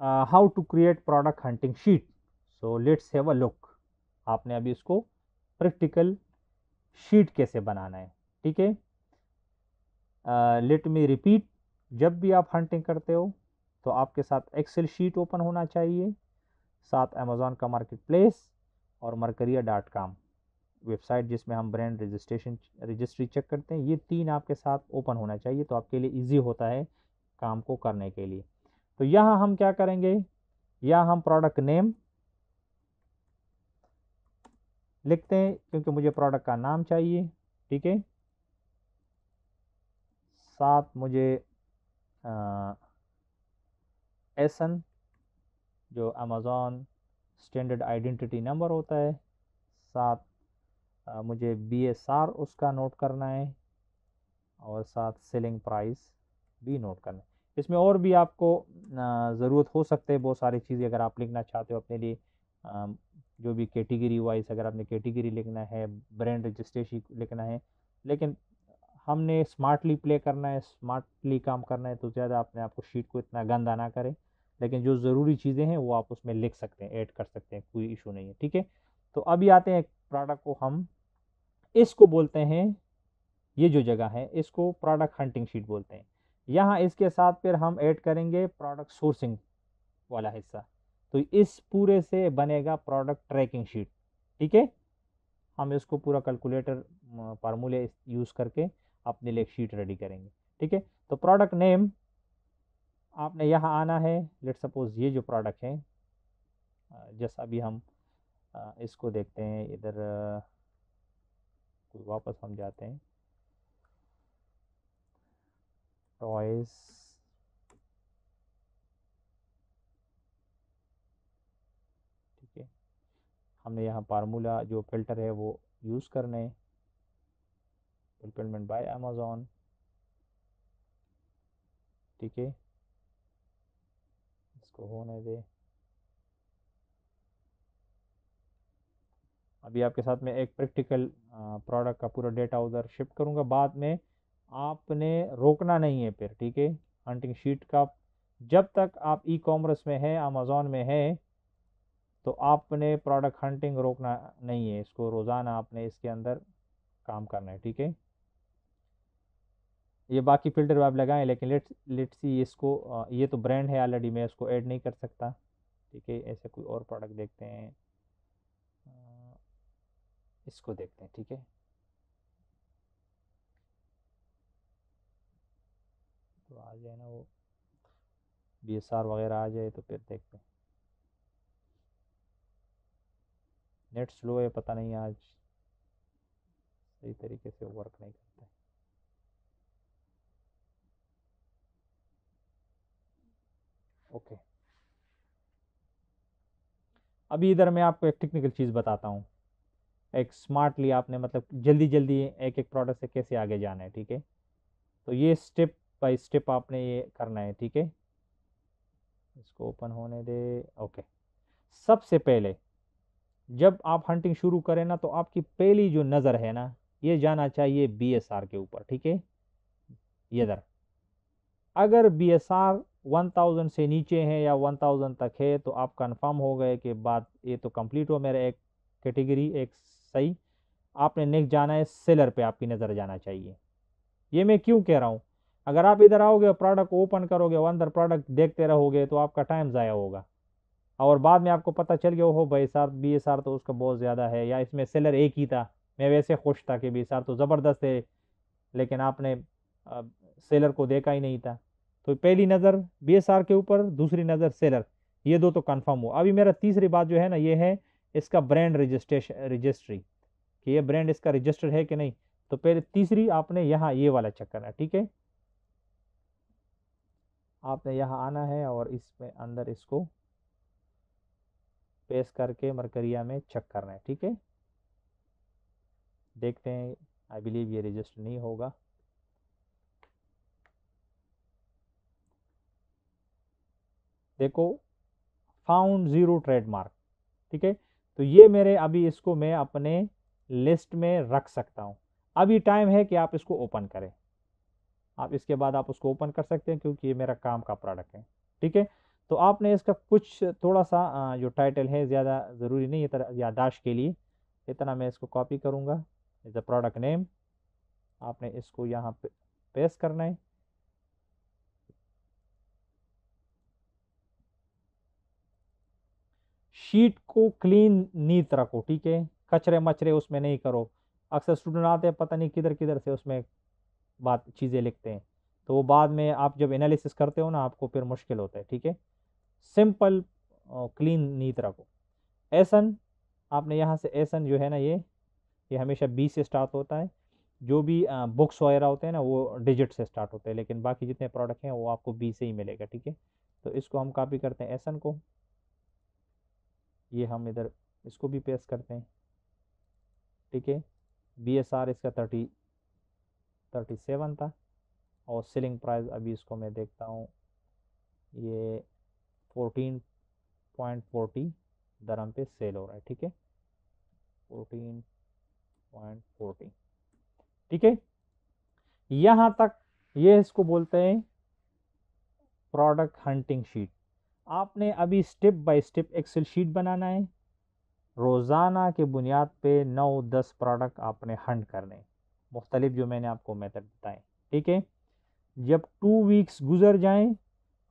how to create product hunting sheet so let's have a look आपने अभी इसको प्रैक्टिकल शीट कैसे बनाना है ठीक है लेट मी रिपीट जब भी आप हंटिंग करते हो तो आपके साथ एक्सेल शीट ओपन होना चाहिए साथ अमेज़ॉन का मार्केट प्लेस और मरकरिया डॉट कॉम वेबसाइट जिसमें हम ब्रांड रजिस्ट्रेशन रजिस्ट्री चेक करते हैं ये तीन आपके साथ ओपन होना चाहिए तो आपके लिए इजी होता है काम को करने के लिए तो यहाँ हम क्या करेंगे या हम प्रोडक्ट नेम लिखते हैं क्योंकि मुझे प्रोडक्ट का नाम चाहिए ठीक है साथ मुझे एसन जो अमेज़ोन स्टैंडर्ड आइडेंटिटी नंबर होता है साथ आ, मुझे बी एस आर उसका नोट करना है और साथ सेलिंग प्राइस भी नोट करना है इसमें और भी आपको ज़रूरत हो सकते हैं बहुत सारी चीज़ें अगर आप लिखना चाहते हो अपने लिए जो भी कैटेगरी वाइज अगर आपने कैटेगरी लिखना है ब्रांड रजिस्ट्रेशन लिखना है लेकिन हमने स्मार्टली प्ले करना है स्मार्टली काम करना है तो ज़्यादा आपने आपको शीट को इतना गंदा ना करें लेकिन जो ज़रूरी चीज़ें हैं वो आप उसमें लिख सकते हैं ऐड कर सकते हैं कोई इशू नहीं है ठीक है तो अभी आते हैं प्रोडक्ट को हम इसको बोलते हैं ये जो जगह है इसको प्रोडक्ट हंटिंग शीट बोलते हैं यहाँ इसके साथ फिर हम ऐड करेंगे प्रोडक्ट सोर्सिंग वाला हिस्सा तो इस पूरे से बनेगा प्रोडक्ट ट्रैकिंग शीट ठीक है हम इसको पूरा कैलकुलेटर फार्मूले यूज़ करके अपने लिए शीट रेडी करेंगे ठीक है तो प्रोडक्ट नेम आपने यहाँ आना है लेट सपोज़ ये जो प्रोडक्ट है जैसा अभी हम इसको देखते हैं इधर वापस हम जाते हैं टॉयस ठीक है हमने यहाँ फार्मूला जो फ़िल्टर है वो यूज़ करने फुलफिलमेंट बाय अमेज़ोन ठीक है इसको होने दे अभी आपके साथ में एक प्रैक्टिकल प्रोडक्ट का पूरा डेटा उधर शिफ्ट करूँगा बाद में आपने रोकना नहीं है फिर ठीक है हंटिंग शीट का जब तक आप ई कॉमर्स में है अमेज़ोन में है तो आपने प्रोडक्ट हंटिंग रोकना नहीं है इसको रोज़ाना आपने इसके अंदर काम करना है ठीक है ये बाकी फिल्टर आप लगाएं लेकिन लेट्स लेट्स सी इसको ये तो ब्रांड है ऑलरेडी मैं इसको ऐड नहीं कर सकता ठीक है ऐसे कोई और प्रोडक्ट देखते हैं इसको देखते हैं ठीक है आ जाए ना वो बी एस आर वगैरह आ जाए तो फिर देखते हैं नेट स्लो है पता नहीं आज सही तरीके से वर्क नहीं करता है ओके okay. अभी इधर मैं आपको एक टेक्निकल चीज़ बताता हूँ एक स्मार्टली आपने मतलब जल्दी जल्दी एक एक प्रोडक्ट से कैसे आगे जाना है ठीक है तो ये स्टेप बाय स्टेप आपने ये करना है ठीक है इसको ओपन होने दे ओके सबसे पहले जब आप हंटिंग शुरू करें ना तो आपकी पहली जो नज़र है ना ये जाना चाहिए बी एस आर के ऊपर ठीक है ये दर अगर B S R one thousand से नीचे है या वन थाउजेंड तक है तो आप कंफर्म हो गए कि बात ये तो कंप्लीट हो मेरा एक कैटेगरी एक सही आपने नेक्स्ट जाना है सेलर पे आपकी नज़र जाना चाहिए ये मैं क्यों कह रहा हूँ अगर आप इधर आओगे और प्रोडक्ट ओपन करोगे और अंदर प्रोडक्ट देखते रहोगे तो आपका टाइम ज़ाया होगा और बाद में आपको पता चल गया हो भाई आर बी एस आर तो उसका बहुत ज़्यादा है या इसमें सेलर एक ही था मैं वैसे खुश था कि बी एस आर तो ज़बरदस्त है लेकिन आपने सेलर को देखा ही नहीं था तो पहली नज़र बी एस आर के ऊपर दूसरी नज़र सेलर ये दो तो कन्फर्म हुआ अभी मेरा तीसरी बात जो है ना ये है इसका ब्रांड रजिस्ट्रेशन रजिस्ट्री कि ये ब्रांड इसका रजिस्टर है कि नहीं तो पहले तीसरी आपने यहाँ ये वाला चेक करना ठीक है आपने यहाँ आना है और इसमें अंदर इसको पेस्ट करके मरकरिया में चेक करना है ठीक है देखते हैं आई बिलीव ये रजिस्टर नहीं होगा देखो फाउंड ज़ीरो ट्रेडमार्क ठीक है तो ये मेरे अभी इसको मैं अपने लिस्ट में रख सकता हूँ अभी टाइम है कि आप इसको ओपन करें आप इसके बाद आप उसको ओपन कर सकते हैं क्योंकि ये मेरा काम का प्रोडक्ट है ठीक है तो आपने इसका कुछ थोड़ा सा जो टाइटल है ज़्यादा ज़रूरी नहीं है यादाश्त के लिए इतना मैं इसको कॉपी करूँगा इज़ द प्रोडक्ट नेम आपने इसको यहाँ पे पेस्ट करना है शीट को क्लीन नीत रखो ठीक है कचरे मचरे उसमें नहीं करो अक्सर स्टूडेंट आते हैं पता नहीं किधर किधर से उसमें बात चीज़ें लिखते हैं तो वो बाद में आप जब एनालिसिस करते हो ना आपको फिर मुश्किल होता है ठीक है सिंपल क्लीन नीत रखो एसन आपने यहाँ से एसन जो है ना ये ये हमेशा बी से स्टार्ट होता है जो भी बुक्स वगैरह होते हैं ना वो डिजिट से स्टार्ट होते हैं लेकिन बाकी जितने प्रोडक्ट हैं वो आपको बी से ही मिलेगा ठीक है तो इसको हम कॉपी करते हैं एसन को ये हम इधर इसको भी पेस्ट करते हैं ठीक है बी एस आर इसका थर्टी थर्टी सेवन था और सेलिंग प्राइस अभी इसको मैं देखता हूँ ये फोर्टीन पॉइंट फोर्टी दरम पे सेल हो रहा है ठीक है फोर्टीन पॉइंट फोर्टी ठीक है यहाँ तक ये इसको बोलते हैं प्रोडक्ट हंटिंग शीट आपने अभी step by step excel sheet बनाना है रोज़ाना के बुनियाद पे नौ दस प्रोडक्ट आपने हंट करने मुख्तलिफ जो मैंने आपको मेथड बताए ठीक है जब टू वीक्स गुजर जाएं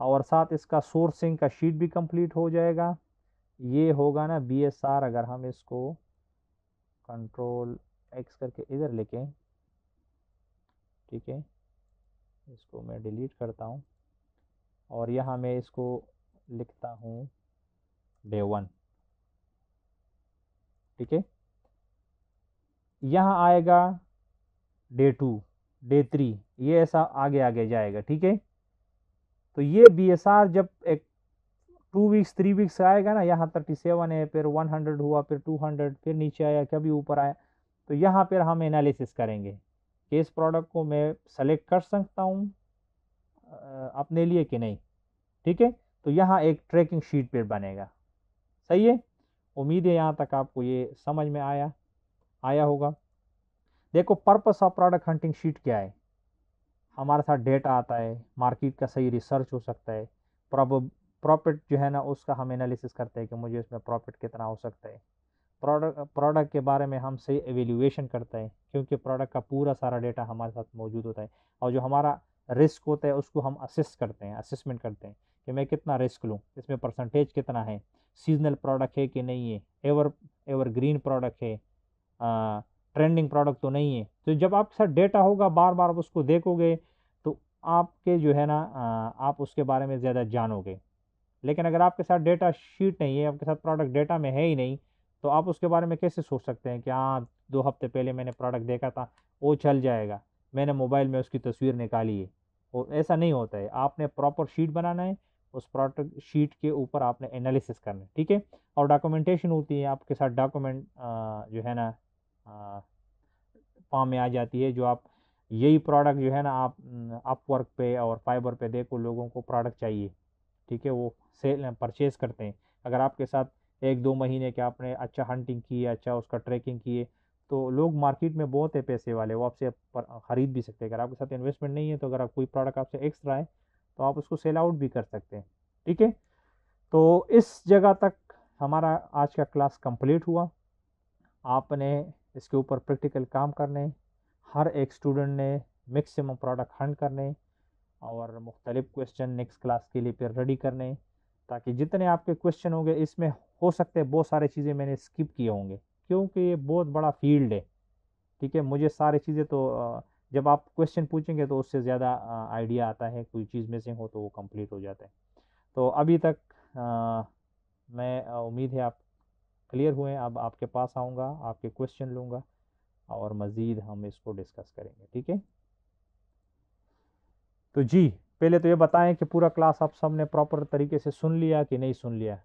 और साथ इसका सोर्सिंग का शीट भी कंप्लीट हो जाएगा ये होगा ना बी एस आर अगर हम इसको कंट्रोल एक्स करके इधर लेके ठीक है इसको मैं डिलीट करता हूँ और यहाँ मैं इसको लिखता हूँ डे वन ठीक है यहाँ आएगा डे टू डे थ्री ये ऐसा आगे आगे जाएगा ठीक है तो ये बी एस आर जब एक टू वीक्स थ्री वीक्स आएगा ना यहाँ थर्टी सेवन है फिर वन हंड्रेड हुआ फिर टू हंड्रेड फिर नीचे आया कभी ऊपर आया तो यहाँ पर हम एनालिसिस करेंगे कि इस प्रोडक्ट को मैं सेलेक्ट कर सकता हूँ अपने लिए कि नहीं ठीक है तो यहाँ एक ट्रैकिंग शीट पर बनेगा सही है उम्मीद है यहाँ तक आपको ये समझ में आया आया होगा देखो purpose of product hunting sheet क्या है हमारे साथ डेटा आता है मार्केट का सही रिसर्च हो सकता है प्रॉब प्रॉफिट जो है ना उसका हम एनालिसिस करते हैं कि मुझे इसमें प्रॉफिट कितना हो सकता है प्रोडक्ट प्रोडक्ट के बारे में हम सही एवेल्यूएशन करते हैं क्योंकि प्रोडक्ट का पूरा सारा डेटा हमारे साथ मौजूद होता है और जो हमारा रिस्क होता है उसको हम असिस करते हैं असिसमेंट करते हैं कि मैं कितना रिस्क लूँ इसमें परसेंटेज कितना है सीजनल प्रोडक्ट है कि नहीं है एवर एवर ग्रीन प्रोडक्ट है ट्रेंडिंग प्रोडक्ट तो नहीं है तो जब आपके साथ डेटा होगा बार बार आप उसको देखोगे तो आपके जो है ना आप उसके बारे में ज़्यादा जानोगे लेकिन अगर आपके साथ डेटा शीट नहीं है आपके साथ प्रोडक्ट डेटा में है ही नहीं तो आप उसके बारे में कैसे सोच सकते हैं कि हाँ दो हफ्ते पहले मैंने प्रोडक्ट देखा था वो चल जाएगा मैंने मोबाइल में उसकी तस्वीर निकाली है और ऐसा नहीं होता है आपने प्रॉपर शीट बनाना है उस प्रोडक्ट शीट के ऊपर आपने एनालिसिस करना है ठीक है और डॉक्यूमेंटेशन होती है आपके साथ डॉक्यूमेंट जो है ना फॉर्म में आ जाती है जो आप यही प्रोडक्ट जो है ना आप अपवर्क पे और फाइबर पे देखो लोगों को प्रोडक्ट चाहिए ठीक है वो सेल परचेज करते हैं अगर आपके साथ एक दो महीने के आपने अच्छा हंटिंग की अच्छा उसका ट्रैकिंग किए तो लोग मार्केट में बहुत है पैसे वाले वो आपसे ख़रीद भी सकते हैं अगर आपके साथ इन्वेस्टमेंट नहीं है तो अगर आप कोई प्रोडक्ट आपसे एक्स्ट्रा है तो आप उसको सेल आउट भी कर सकते हैं ठीक है तो इस जगह तक हमारा आज का क्लास कंप्लीट हुआ आपने इसके ऊपर प्रैक्टिकल काम करने हर एक स्टूडेंट ने मैक्सिमम प्रोडक्ट हंड करने और मुख्तलिफ़ क्वेश्चन नेक्स्ट क्लास के लिए फिर रेडी करने ताकि जितने आपके क्वेश्चन होंगे इसमें हो सकते हैं बहुत सारी चीज़ें मैंने स्किप किए होंगे क्योंकि ये बहुत बड़ा फील्ड है ठीक है मुझे सारी चीज़ें तो जब आप क्वेश्चन पूछेंगे तो उससे ज़्यादा आइडिया आता है कोई चीज़ मिसिंग हो तो वो कंप्लीट हो जाता है तो अभी तक आ, मैं उम्मीद है आप क्लियर हुए हैं अब आपके पास आऊँगा आपके क्वेश्चन लूँगा और मज़ीद हम इसको डिस्कस करेंगे ठीक है तो जी पहले तो ये बताएं कि पूरा क्लास आप सबने प्रॉपर तरीके से सुन लिया कि नहीं सुन लिया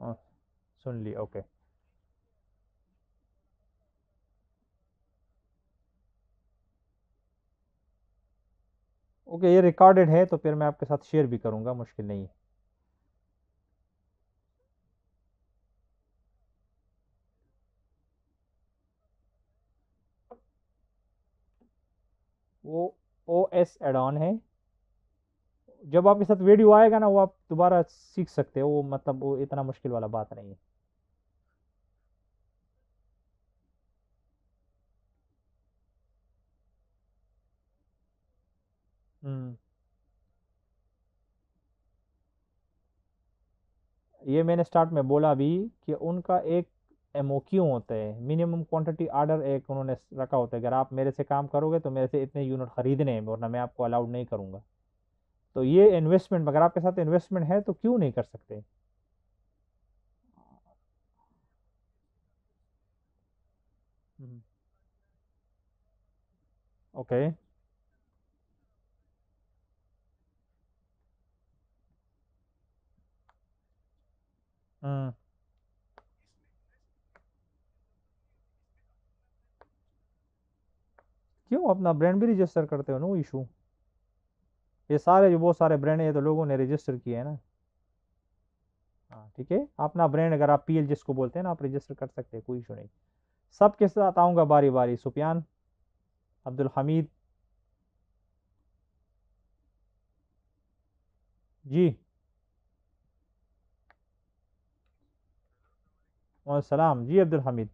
हाँ, सुन लिया ओके ओके ये रिकॉर्डेड है तो फिर मैं आपके साथ शेयर भी करूँगा मुश्किल नहीं है वो ओ एस एड ऑन है जब आपके साथ वीडियो आएगा ना वो आप दोबारा सीख सकते हो वो मतलब वो इतना मुश्किल वाला बात नहीं है हम्म। ये मैंने स्टार्ट में बोला भी कि उनका एक एम होता है मिनिमम क्वांटिटी आर्डर एक उन्होंने रखा होता है अगर आप मेरे से काम करोगे तो मेरे से इतने यूनिट ख़रीदने हैं वरना मैं आपको अलाउड नहीं करूँगा तो ये इन्वेस्टमेंट अगर आपके साथ इन्वेस्टमेंट है तो क्यों नहीं कर सकते ओके हम्म। okay. हाँ। क्यों अपना ब्रांड भी रजिस्टर करते हो नो इशू ये सारे जो बहुत सारे ब्रांड है तो लोगों ने रजिस्टर किए हैं ना हाँ ठीक है अपना ब्रांड अगर आप एल जिसको बोलते हैं ना आप रजिस्टर कर सकते हैं कोई इशू नहीं सबके साथ आऊँगा बारी बारी सुफियान अब्दुल हमीद जी सलाम जी Abdul Hamid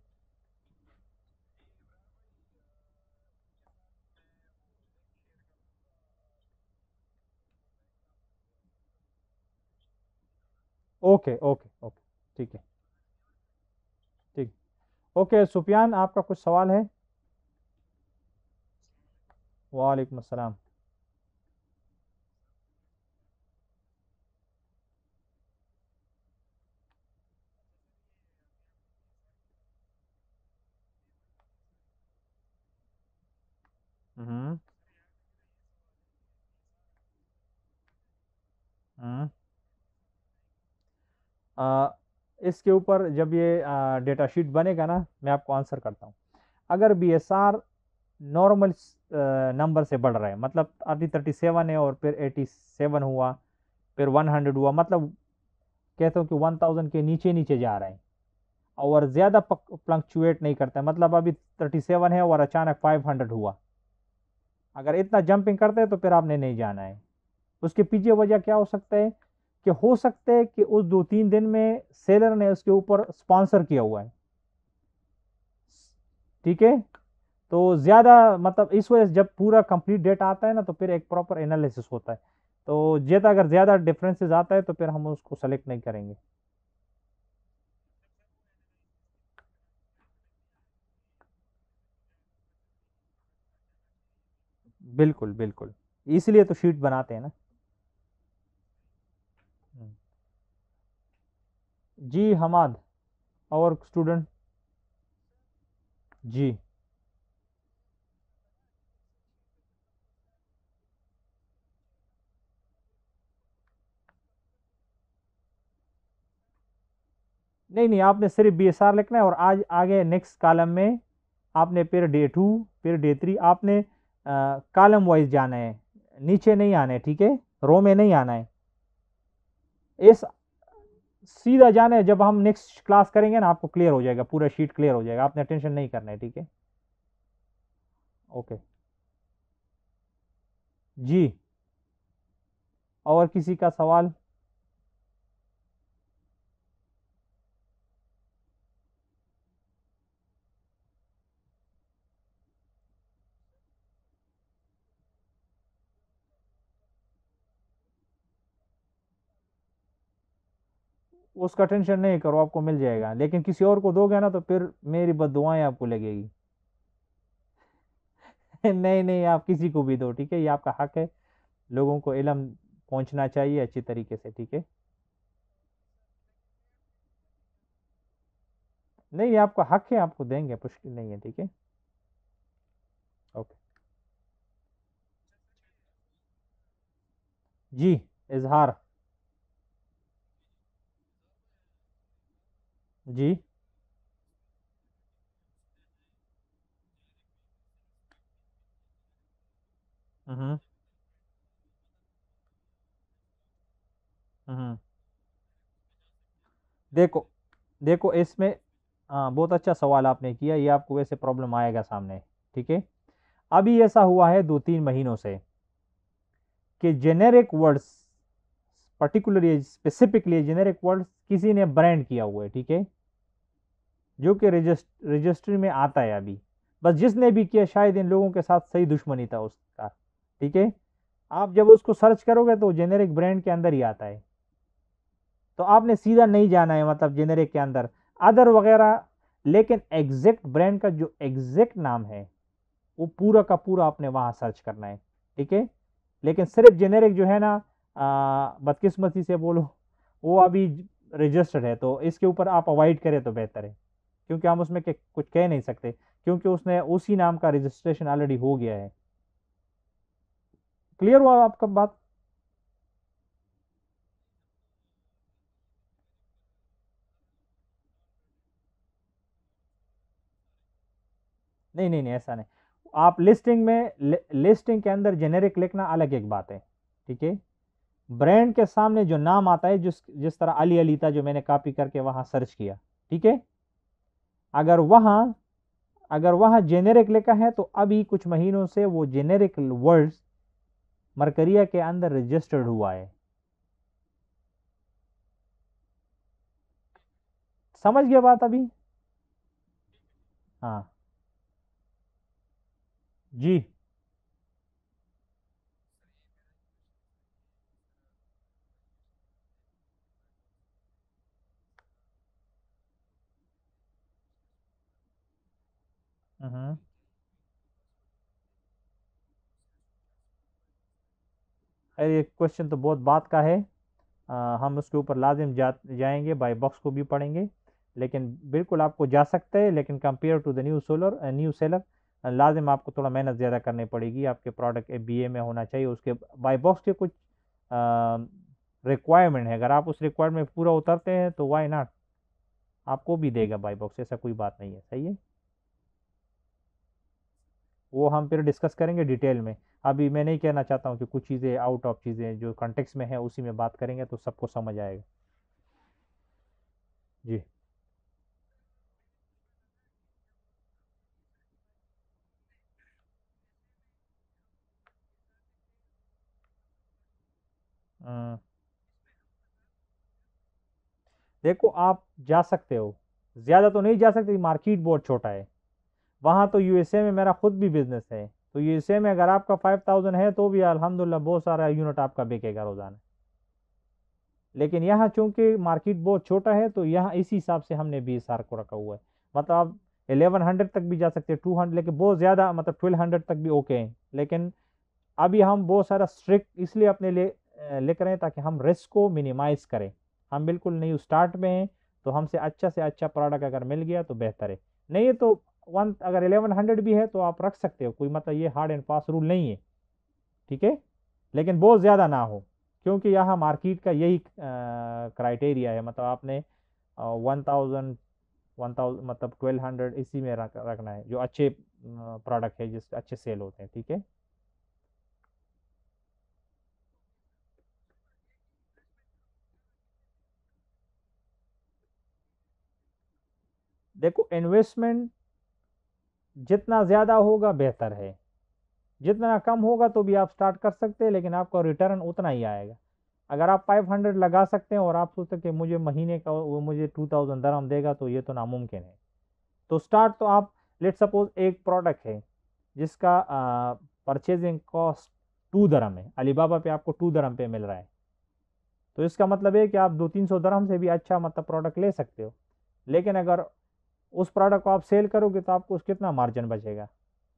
okay okay okay ठीक है ठीक ओके सुफियान आपका कुछ सवाल है वालेकुम असलम Mm-hmm. mm-hmm. Uh, इसके ऊपर जब ये आ, डेटा शीट बनेगा ना मैं आपको आंसर करता हूँ अगर B S R normal number से बढ़ रहा है मतलब अभी थर्टी सेवन है और फिर एटी सेवन हुआ फिर वन हंड्रेड हुआ मतलब कहते हो कि वन थाउजेंड के नीचे नीचे जा रहे हैं और ज़्यादा पंक्चुएट नहीं करता है मतलब अभी थर्टी सेवन है और अचानक फाइव हंड्रेड हुआ अगर इतना जंपिंग करते हैं तो फिर आपने नहीं जाना है उसके पीछे वजह क्या हो सकता है कि हो सकता है कि उस दो तीन दिन में सेलर ने उसके ऊपर स्पॉन्सर किया हुआ है ठीक है तो ज़्यादा मतलब इस वजह से जब पूरा कंप्लीट डेटा आता है ना तो फिर एक प्रॉपर एनालिसिस होता है तो जैसा अगर ज़्यादा डिफरेंसेस आता है तो फिर हम उसको सेलेक्ट नहीं करेंगे बिल्कुल बिल्कुल इसलिए तो शीट बनाते हैं ना जी हमाद और स्टूडेंट जी नहीं नहीं आपने सिर्फ बी एस आर लिखना है और आज आगे नेक्स्ट कॉलम में आपने फिर डे टू फिर डे थ्री आपने कॉलम वाइज जाना है नीचे नहीं आना है ठीक है रो में नहीं आना है इस सीधा जाना है जब हम नेक्स्ट क्लास करेंगे ना आपको क्लियर हो जाएगा पूरा शीट क्लियर हो जाएगा आपने टेंशन नहीं करना है ठीक है ओके जी और किसी का सवाल उसका टेंशन नहीं करो आपको मिल जाएगा लेकिन किसी और को दोगे ना तो फिर मेरी बद दुआएं आपको लगेगी नहीं नहीं आप किसी को भी दो ठीक है ये आपका हक है लोगों को इलम पहुंचना चाहिए अच्छी तरीके से ठीक है नहीं ये आपका हक है आपको देंगे मुश्किल नहीं है ठीक है ओके जी इजहार जी हम्म देखो देखो इसमें हाँ बहुत अच्छा सवाल आपने किया ये आपको वैसे प्रॉब्लम आएगा सामने ठीक है अभी ऐसा हुआ है दो तीन महीनों से कि generic words particularly specifically generic words किसी ने ब्रांड किया हुआ है ठीक है जो कि रजिस्ट्री में आता है अभी बस जिसने भी किया शायद इन लोगों के साथ सही दुश्मनी था उसका ठीक है आप जब उसको सर्च करोगे तो जेनेरिक ब्रांड के अंदर ही आता है तो आपने सीधा नहीं जाना है मतलब जेनेरिक के अंदर अदर वगैरह लेकिन एग्जैक्ट ब्रांड का जो एग्जैक्ट नाम है वो पूरा का पूरा आपने वहाँ सर्च करना है ठीक है लेकिन सिर्फ जेनेरिक जो है ना बदकिस्मती से बोलो वो अभी रजिस्टर्ड है तो इसके ऊपर आप अवॉइड करें तो बेहतर है क्योंकि हम उसमें कुछ कह नहीं सकते क्योंकि उसने उसी नाम का रजिस्ट्रेशन ऑलरेडी हो गया है क्लियर हुआ आपका बात नहीं नहीं नहीं ऐसा नहीं आप लिस्टिंग में लिस्टिंग के अंदर जेनेरिक लिखना अलग एक बात है ठीक है ब्रांड के सामने जो नाम आता है जिस जिस तरह अली अलीता जो मैंने कॉपी करके वहां सर्च किया ठीक है अगर वहाँ अगर वहाँ जेनेरिक लिखा है तो अभी कुछ महीनों से वो जेनेरिक वर्ड्स मरकरिया के अंदर रजिस्टर्ड हुआ है समझ गया बात अभी हाँ जी Mm-hmm. खैर ये क्वेश्चन तो बहुत बात का है आ, हम उसके ऊपर लाजिम जा जाएंगे बाई बॉक्स को भी पढ़ेंगे लेकिन बिल्कुल आपको जा सकता है लेकिन compare to the new solar new seller लाजिम आपको थोड़ा मेहनत ज़्यादा करनी पड़ेगी आपके प्रोडक्ट बी ए में होना चाहिए उसके बाई बॉक्स के कुछ रिक्वायरमेंट है अगर आप उस रिक्वायरमेंट पूरा उतरते हैं तो वाई नाट आपको भी देगा बाई बॉक्स ऐसा कोई बात नहीं है सही है वो हम फिर डिस्कस करेंगे डिटेल में अभी मैं नहीं कहना चाहता हूँ कि कुछ चीज़ें आउट ऑफ चीज़ें जो कॉन्टेक्स में है उसी में बात करेंगे तो सबको समझ आएगा जी अं। देखो आप जा सकते हो ज़्यादा तो नहीं जा सकते मार्केट बहुत छोटा है वहाँ तो यूएसए में मेरा खुद भी बिजनेस है तो यूएसए में अगर आपका फाइव थाउजेंड है तो भी अलहमदिल्ला बहुत सारा यूनिट आपका बिकेगा रोज़ाना लेकिन यहाँ चूँकि मार्केट बहुत छोटा है तो यहाँ इसी हिसाब से हमने बी को रखा हुआ है मतलब आप एलेवन हंड्रेड तक भी जा सकते हैं टू हंड्रेड लेकिन बहुत ज़्यादा मतलब ट्वेल्व हंड्रेड तक भी ओके हैं लेकिन अभी हम बहुत सारा स्ट्रिक्ट इसलिए अपने लिए लेकर करें ताकि हम रिस्क को मिनिमाइज़ करें हम बिल्कुल नहीं स्टार्ट में हैं तो हमसे अच्छा से अच्छा प्रोडक्ट अगर मिल गया तो बेहतर है नहीं तो वन अगर एलेवन हंड्रेड भी है तो आप रख सकते हो कोई मतलब ये हार्ड एंड फास्ट रूल नहीं है ठीक है लेकिन बहुत ज़्यादा ना हो क्योंकि यहाँ मार्केट का यही क्राइटेरिया है मतलब आपने वन थाउजेंड वन थाउजेंड मतलब ट्वेल्व हंड्रेड इसी में रख, रखना है जो अच्छे प्रोडक्ट है जिस अच्छे सेल होते हैं ठीक है देखो इन्वेस्टमेंट जितना ज़्यादा होगा बेहतर है जितना कम होगा तो भी आप स्टार्ट कर सकते हैं लेकिन आपका रिटर्न उतना ही आएगा अगर आप 500 लगा सकते हैं और आप सोचते कि मुझे महीने का वो मुझे 2000 थाउजेंड दरम देगा तो ये तो नामुमकिन है तो स्टार्ट तो आप लेट सपोज एक प्रोडक्ट है जिसका परचेजिंग कॉस्ट टू दरम है अलीबाबा पे आपको टू दरम पे मिल रहा है तो इसका मतलब है कि आप दो तीन सौ दरम से भी अच्छा मतलब प्रोडक्ट ले सकते हो लेकिन अगर उस प्रोडक्ट को आप सेल करोगे तो आपको उस कितना मार्जिन बचेगा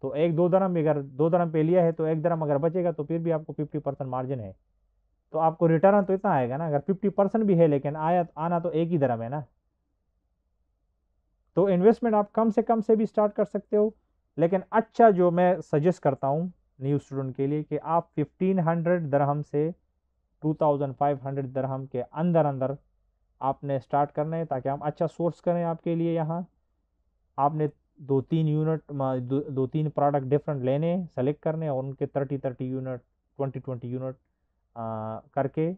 तो एक दो दरम अगर दो दरम पे लिया है तो एक दरम अगर बचेगा तो फिर भी आपको फिफ्टी परसेंट मार्जिन है तो आपको रिटर्न तो इतना आएगा ना अगर फिफ्टी परसेंट भी है लेकिन आया आना तो एक ही दरम है ना तो इन्वेस्टमेंट आप कम से कम से भी स्टार्ट कर सकते हो लेकिन अच्छा जो मैं सजेस्ट करता हूँ न्यू स्टूडेंट के लिए कि आप फिफ्टीन हंड्रेड दरहम से टू थाउजेंड फाइव हंड्रेड दरहम के अंदर अंदर आपने स्टार्ट करना है ताकि हम अच्छा सोर्स करें आपके लिए यहाँ आपने दो तीन यूनिट दो, दो तीन प्रोडक्ट डिफरेंट लेने सेलेक्ट करने और उनके thirty thirty unit twenty twenty unit करके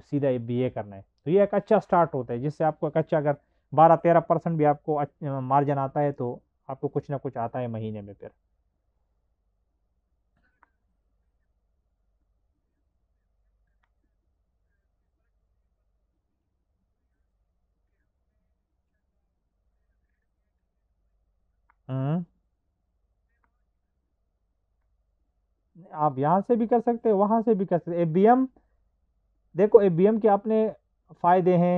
सीधा बी ए करना है तो ये एक अच्छा स्टार्ट होता है जिससे आपको एक अच्छा अगर बारह तेरह परसेंट भी आपको मार्जिन आता है तो आपको कुछ ना कुछ आता है महीने में फिर आप यहाँ से भी कर सकते हैं वहाँ से भी कर सकते ए बी एम देखो ए बी एम के अपने फ़ायदे हैं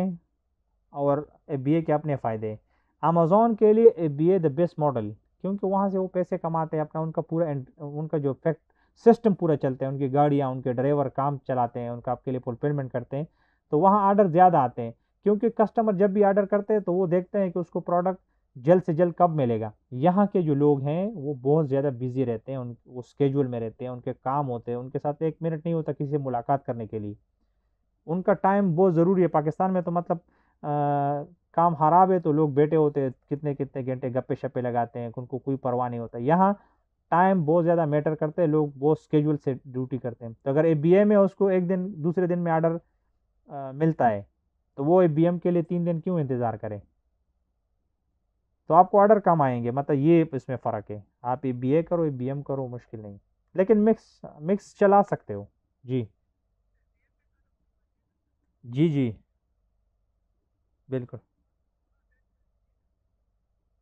और ए बी ए के अपने फ़ायदे हैं अमेज़ोन के लिए A B A the best model क्योंकि वहाँ से वो पैसे कमाते हैं अपना उनका पूरा उनका जो फैक्ट सिस्टम पूरा चलते हैं उनकी गाड़ियाँ उनके ड्राइवर काम चलाते हैं उनका आपके लिए फुलफिलमेंट करते हैं तो वहाँ आर्डर ज़्यादा आते हैं क्योंकि कस्टमर जब भी आर्डर करते हैं तो वो देखते हैं कि उसको प्रोडक्ट जल्द से जल्द कब मिलेगा यहाँ के जो लोग हैं वो बहुत ज़्यादा बिजी रहते हैं उन वो स्केजूल में रहते हैं उनके काम होते हैं उनके साथ एक मिनट नहीं होता किसी से मुलाकात करने के लिए उनका टाइम बहुत ज़रूरी है पाकिस्तान में तो मतलब आ, काम खराब है तो लोग बैठे होते हैं कितने कितने घंटे गप्पे शप्पे लगाते हैं उनको कोई परवाह नहीं होता यहाँ टाइम बहुत ज़्यादा मैटर करते हैं लोग बहुत स्केजूल से ड्यूटी करते हैं तो अगर ए बी एम में उसको एक दिन दूसरे दिन में आर्डर मिलता है तो वो ए बी एम के लिए तीन दिन क्यों इंतज़ार करें तो आपको ऑर्डर कम आएंगे मतलब ये इसमें फ़र्क है आप ये बी करो ये बी करो मुश्किल नहीं लेकिन मिक्स मिक्स चला सकते हो जी जी जी बिल्कुल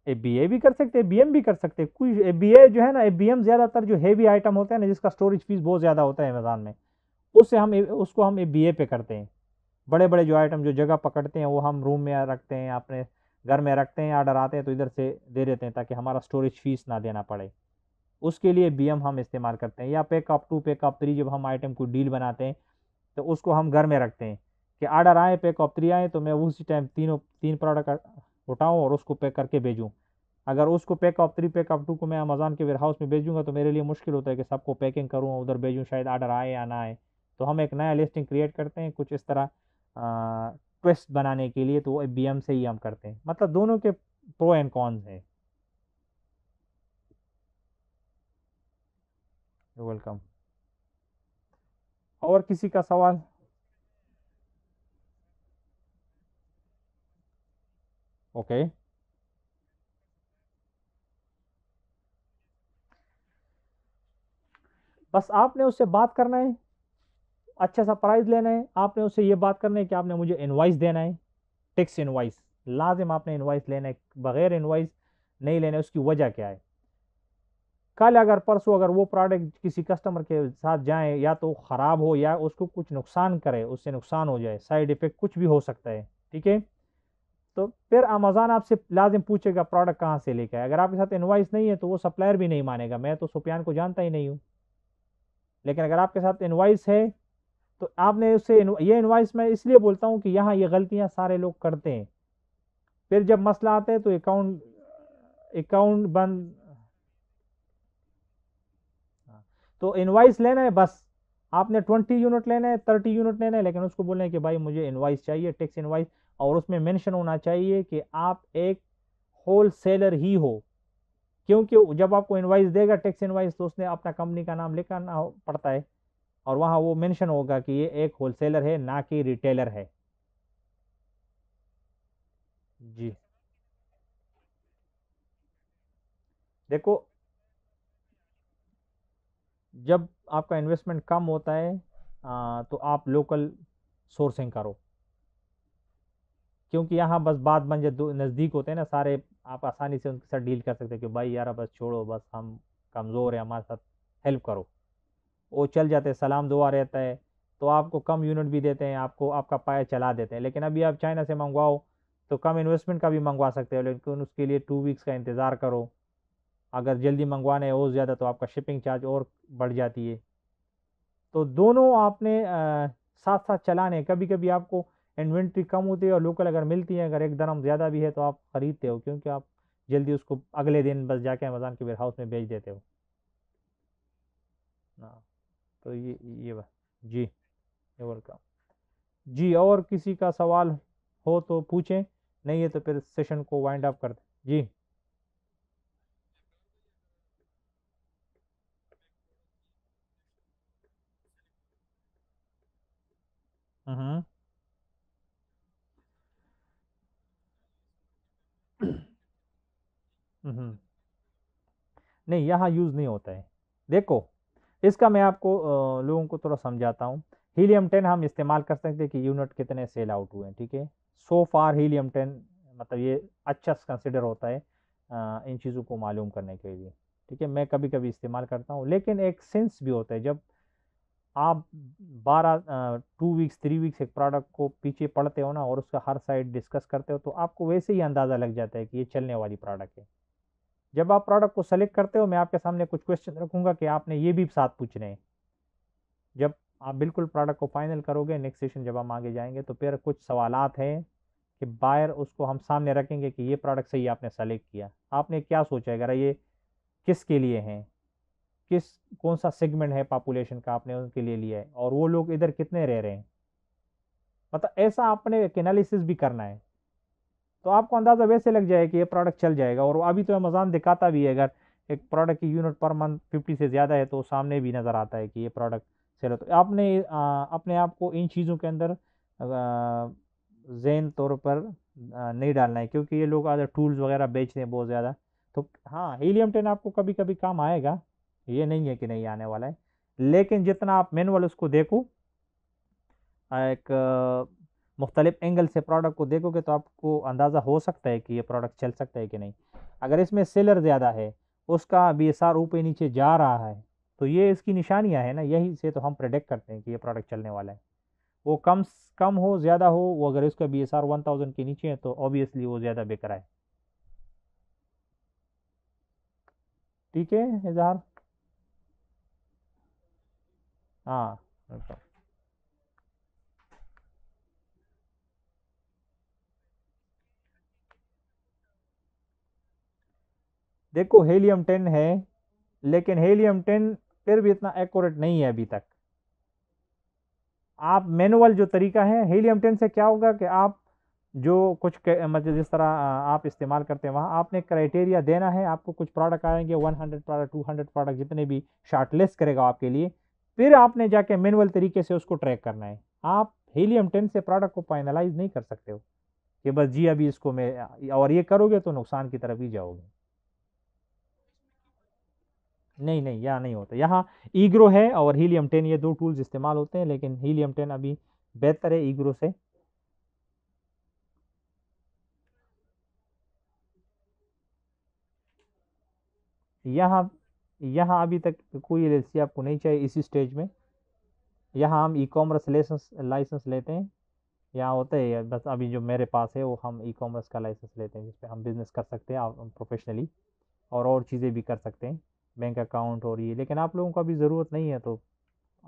ए बी ए भी कर सकते हैं बी एम भी कर सकते हैं कुछ ए बी ए जो है ना ए बी एम ज़्यादातर जो हैवी आइटम होता है ना जिसका स्टोरेज फीस बहुत ज़्यादा होता है अमेज़ान में उससे हम उसको हम ए बी ए पे करते हैं बड़े बड़े जो आइटम जो जगह पकड़ते हैं वो हम रूम में रखते हैं अपने घर में रखते हैं आर्डर आते हैं तो इधर से दे देते हैं ताकि हमारा स्टोरेज फीस ना देना पड़े उसके लिए बी हम इस्तेमाल करते हैं या पेकअप टू पेकअप थ्री जब हम आइटम को डील बनाते हैं तो उसको हम घर में रखते हैं कि आर्डर आए पेकअप थ्री आए तो मैं उसी टाइम तीनों तीन प्रोडक्ट उठाऊँ और उसको पैक करके भेजूँ अगर उसको ऑफ थ्री ऑफ टू को मैं अमेज़ान के वेयर हाउस में भेजूंगा तो मेरे लिए मुश्किल होता है कि सबको पैकिंग करूँ उधर भेजूँ शायद आर्डर आए या ना आए तो हम एक नया लिस्टिंग क्रिएट करते हैं कुछ इस तरह ट्विस्ट बनाने के लिए तो बी एम से ही हम करते हैं मतलब दोनों के प्रो एंड कॉन्स हैं वेलकम और किसी का सवाल ओके okay. बस आपने उससे बात करना है अच्छा सा प्राइस लेना है आपने उससे ये बात करना है कि आपने मुझे इन्वाइस देना है टैक्स इन्वाइस लाजिम आपने इन्वाइस लेना है बग़ैर इन्वाइस नहीं लेना है उसकी वजह क्या है कल अगर परसों अगर वो प्रोडक्ट किसी कस्टमर के साथ जाए या तो ख़राब हो या उसको कुछ नुकसान करे उससे नुकसान हो जाए साइड इफ़ेक्ट कुछ भी हो सकता है ठीक है तो फिर अमेज़ान आपसे लाजिम पूछेगा प्रोडक्ट कहाँ से लेकर आए अगर आपके साथ इन्वाइस नहीं है तो वो सप्लायर भी नहीं मानेगा मैं तो सुपियान को जानता ही नहीं हूँ लेकिन अगर आपके साथ इन्वाइस है तो आपने उसे ये इन्वाइस मैं इसलिए बोलता हूँ कि यहाँ ये गलतियाँ सारे लोग करते हैं फिर जब मसला आता है तो अकाउंट अकाउंट बंद हाँ, तो इन्वाइस लेना है बस आपने ट्वेंटी यूनिट लेना है थर्टी यूनिट लेना है लेकिन उसको बोलना है कि भाई मुझे इन्वाइस चाहिए टैक्स इन्वाइस और उसमें मेंशन होना चाहिए कि आप एक होल सेलर ही हो क्योंकि जब आपको इन्वाइस देगा टैक्स इन्वाइस तो उसने अपना कंपनी का नाम लिखाना पड़ता है और वहाँ वो मेंशन होगा कि ये एक होलसेलर है ना कि रिटेलर है जी देखो जब आपका इन्वेस्टमेंट कम होता है आ, तो आप लोकल सोर्सिंग करो क्योंकि यहाँ बस बात बन जाए नज़दीक होते हैं ना सारे आप आसानी से उनके साथ डील कर सकते हैं कि भाई यार बस छोड़ो बस हम कमज़ोर हैं हमारे साथ हेल्प करो वो चल जाते हैं सलाम दुआ रहता है तो आपको कम यूनिट भी देते हैं आपको आपका पाया चला देते हैं लेकिन अभी आप चाइना से मंगवाओ तो कम इन्वेस्टमेंट का भी मंगवा सकते हो लेकिन उसके लिए टू वीक्स का इंतज़ार करो अगर जल्दी मंगवाने है और ज़्यादा तो आपका शिपिंग चार्ज और बढ़ जाती है तो दोनों आपने आ, साथ साथ चलाने कभी कभी आपको इन्वेंट्री कम होती है और लोकल अगर मिलती है अगर एक दरम ज़्यादा भी है तो आप ख़रीदते हो क्योंकि आप जल्दी उसको अगले दिन बस जाके अमेज़ान के वेयर हाउस में भेज देते हो हाँ। तो ये ये बात जी वेलकम जी और किसी का सवाल हो तो पूछें नहीं है तो फिर सेशन को वाइंड अप कर दें जी हम्म, हम्म। नहीं यहाँ यूज़ नहीं होता है देखो इसका मैं आपको लोगों को थोड़ा समझाता हूँ हीलियम टेन हम इस्तेमाल कर सकते हैं कि यूनिट कितने सेल आउट हुए हैं ठीक है सो फार हीलियम टेन मतलब ये अच्छा कंसिडर होता है इन चीज़ों को मालूम करने के लिए ठीक है मैं कभी कभी इस्तेमाल करता हूँ लेकिन एक सेंस भी होता है जब आप बारह टू वीक्स थ्री वीक्स एक प्रोडक्ट को पीछे पढ़ते हो ना और उसका हर साइड डिस्कस करते हो तो आपको वैसे ही अंदाज़ा लग जाता है कि ये चलने वाली प्रोडक्ट है जब आप प्रोडक्ट को सेलेक्ट करते हो मैं आपके सामने कुछ क्वेश्चन रखूंगा कि आपने ये भी साथ पूछने हैं जब आप बिल्कुल प्रोडक्ट को फाइनल करोगे नेक्स्ट सेशन जब हम आगे जाएंगे तो फिर कुछ सवालत हैं कि बायर उसको हम सामने रखेंगे कि ये प्रोडक्ट सही आपने सेलेक्ट किया आपने क्या सोचा है अगर ये किसके लिए हैं किस कौन सा सेगमेंट है पॉपुलेशन का आपने उनके लिए लिया है और वो लोग इधर कितने रह रहे हैं मतलब ऐसा आपने एक एनालिसिस भी करना है तो आपको अंदाज़ा वैसे लग जाए कि ये प्रोडक्ट चल जाएगा और अभी तो अमेज़ान दिखाता भी है अगर एक प्रोडक्ट की यूनिट पर मंथ फिफ्टी से ज़्यादा है तो सामने भी नज़र आता है कि ये प्रोडक्ट चलो तो आपने आ, अपने आप को इन चीज़ों के अंदर जैन तौर पर आ, नहीं डालना है क्योंकि ये लोग आज टूल्स वगैरह बेच रहे हैं बहुत ज़्यादा तो हाँ हीलियम टेन आपको कभी कभी काम आएगा ये नहीं है कि नहीं आने वाला है लेकिन जितना आप मैनुअल उसको देखो एक मुख्तलिफ एंगल से प्रोडक्ट को देखोगे तो आपको अंदाज़ा हो सकता है कि ये प्रोडक्ट चल सकता है कि नहीं अगर इसमें सेलर ज़्यादा है उसका बी एस आर ऊपर नीचे जा रहा है तो ये इसकी निशानियाँ हैं ना यही से तो हम प्रेडिक्ट करते हैं कि ये प्रोडक्ट चलने वाला है वो कम कम हो ज़्यादा हो वो अगर इसका B S R one thousand के नीचे है तो ऑब्वियसली वो ज़्यादा बेकर है ठीक है इजहार हाँ देखो हेलियम टेन है लेकिन हेलियम टेन फिर भी इतना एक्यूरेट नहीं है अभी तक आप मैनुअल जो तरीका है हेलियम टेन से क्या होगा कि आप जो कुछ मतलब जिस तरह आप इस्तेमाल करते हैं वहाँ आपने क्राइटेरिया देना है आपको कुछ प्रोडक्ट आएंगे 100 प्रोडक्ट 200 प्रोडक्ट जितने भी शार्टलेस करेगा आपके लिए फिर आपने जाके मैनुअल तरीके से उसको ट्रैक करना है आप हीलियम टेन से प्रोडक्ट को फाइनलाइज नहीं कर सकते हो कि बस जी अभी इसको मैं और ये करोगे तो नुकसान की तरफ ही जाओगे नहीं नहीं यहाँ नहीं होता यहाँ ईग्रो है और हीलियम टेन ये दो टूल्स इस्तेमाल होते हैं लेकिन हीलियम टेन अभी बेहतर है ईग्रो से यहाँ यहाँ अभी तक कोई एल आपको नहीं चाहिए इसी स्टेज में यहाँ हम ई कॉमर्स लाइसेंस लाइसेंस लेते हैं यहाँ होता है बस अभी जो मेरे पास है वो हम ई कॉमर्स का लाइसेंस लेते हैं जिस पर हम बिज़नेस कर सकते हैं प्रोफेशनली और और चीज़ें भी कर सकते हैं बैंक अकाउंट और ये लेकिन आप लोगों को अभी ज़रूरत नहीं है तो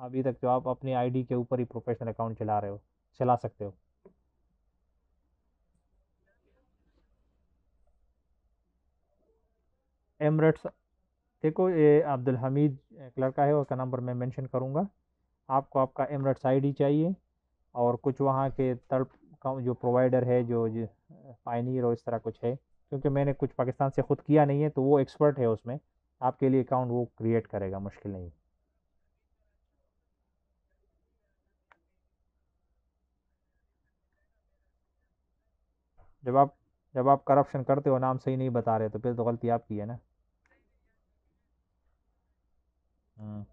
अभी तक तो आप अपनी आईडी के ऊपर ही प्रोफेशनल अकाउंट चला रहे हो चला सकते हो एमरेट्स देखो ये अब्दुल हमीद क्लर्क है उसका नंबर मैं मेंशन करूँगा आपको आपका एमरेट्स आईडी चाहिए और कुछ वहाँ के तर्प का जो प्रोवाइडर है जो, जो पाइनियर और इस तरह कुछ है क्योंकि मैंने कुछ पाकिस्तान से ख़ुद किया नहीं है तो वो एक्सपर्ट है उसमें आपके लिए अकाउंट वो क्रिएट करेगा मुश्किल नहीं जब आप जब आप करप्शन करते हो नाम सही नहीं बता रहे तो फिर तो गलती आपकी है ना हम्म,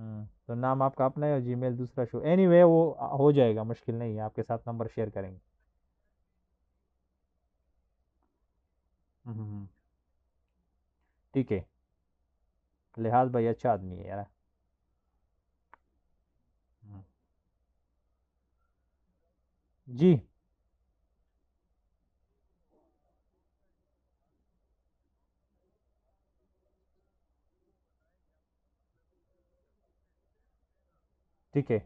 हम्म, तो नाम आपका अपना है और जी मेल दूसरा शो एनी anyway, वो हो जाएगा मुश्किल नहीं है आपके साथ नंबर शेयर करेंगे हम्म, ठीक है लिहाज भाई अच्छा आदमी है यार हम्म। जी ठीक है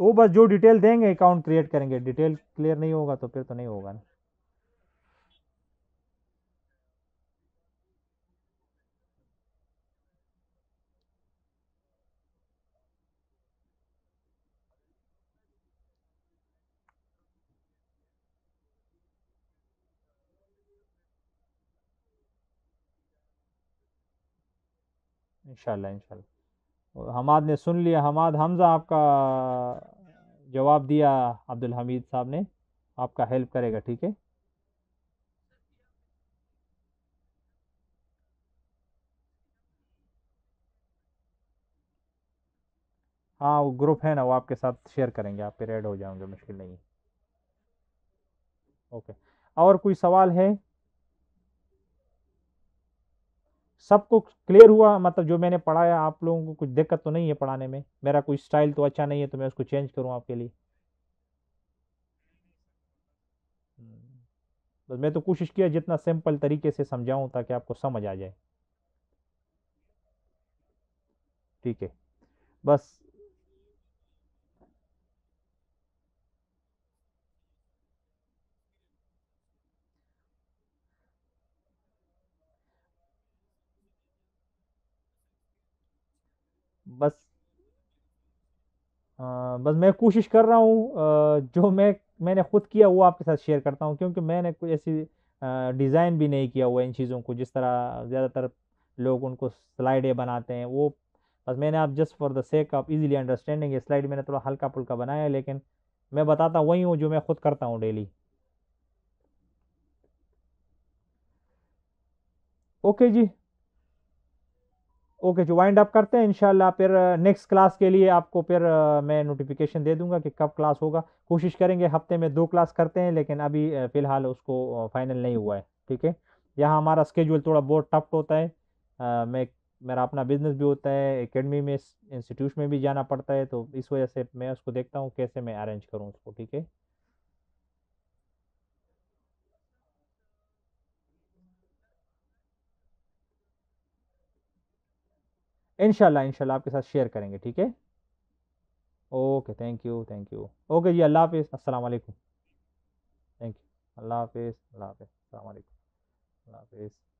वो बस जो डिटेल देंगे अकाउंट क्रिएट करेंगे डिटेल क्लियर नहीं होगा तो फिर तो नहीं होगा ना इनशाला इंशाल्लाह हमाद ने सुन लिया हमाद हमज़ा आपका जवाब दिया अब्दुल हमीद साहब ने आपका हेल्प करेगा ठीक है हाँ वो ग्रुप है ना वो आपके साथ शेयर करेंगे आप पे रेड हो जाएंगे मुश्किल नहीं ओके और कोई सवाल है सबको क्लियर हुआ मतलब जो मैंने पढ़ाया आप लोगों को कुछ दिक्कत तो नहीं है पढ़ाने में मेरा कोई स्टाइल तो अच्छा नहीं है तो मैं उसको चेंज करूँ आपके लिए हम्म। बस मैं तो कोशिश किया जितना सिंपल तरीके से समझाऊं ताकि आपको समझ आ जाए ठीक है बस बस मैं कोशिश कर रहा हूँ जो मैं मैंने ख़ुद किया वो आपके साथ शेयर करता हूँ क्योंकि मैंने कुछ ऐसी डिज़ाइन भी नहीं किया हुआ इन चीज़ों को जिस तरह ज़्यादातर लोग उनको स्लाइडें बनाते हैं वो बस मैंने आप just for the sake of easily understanding ये स्लाइड मैंने थोड़ा हल्का फुल्का बनाया है लेकिन मैं बताता वही हूँ जो मैं ख़ुद करता हूँ डेली ओके जी ओके जो वाइंड अप करते हैं इनशाला फिर नेक्स्ट uh, क्लास के लिए आपको फिर uh, मैं नोटिफिकेशन दे दूंगा कि कब क्लास होगा कोशिश करेंगे हफ्ते में दो क्लास करते हैं लेकिन अभी uh, फ़िलहाल उसको फाइनल नहीं हुआ है ठीक है यहाँ हमारा स्केजूल थोड़ा बहुत टफ होता है आ, मैं मेरा अपना बिजनेस भी होता है एकेडमी में इंस्टीट्यूट में भी जाना पड़ता है तो इस वजह से मैं उसको देखता हूँ कैसे मैं अरेंज करूँ उसको ठीक है इनशाला इनशा आपके साथ शेयर करेंगे ठीक है okay thank you thank you okay जी अल्लाह हाफि असल थैंक यू अल्लाह हाफि अल्लाह हाफि अल्लाह हाफिज़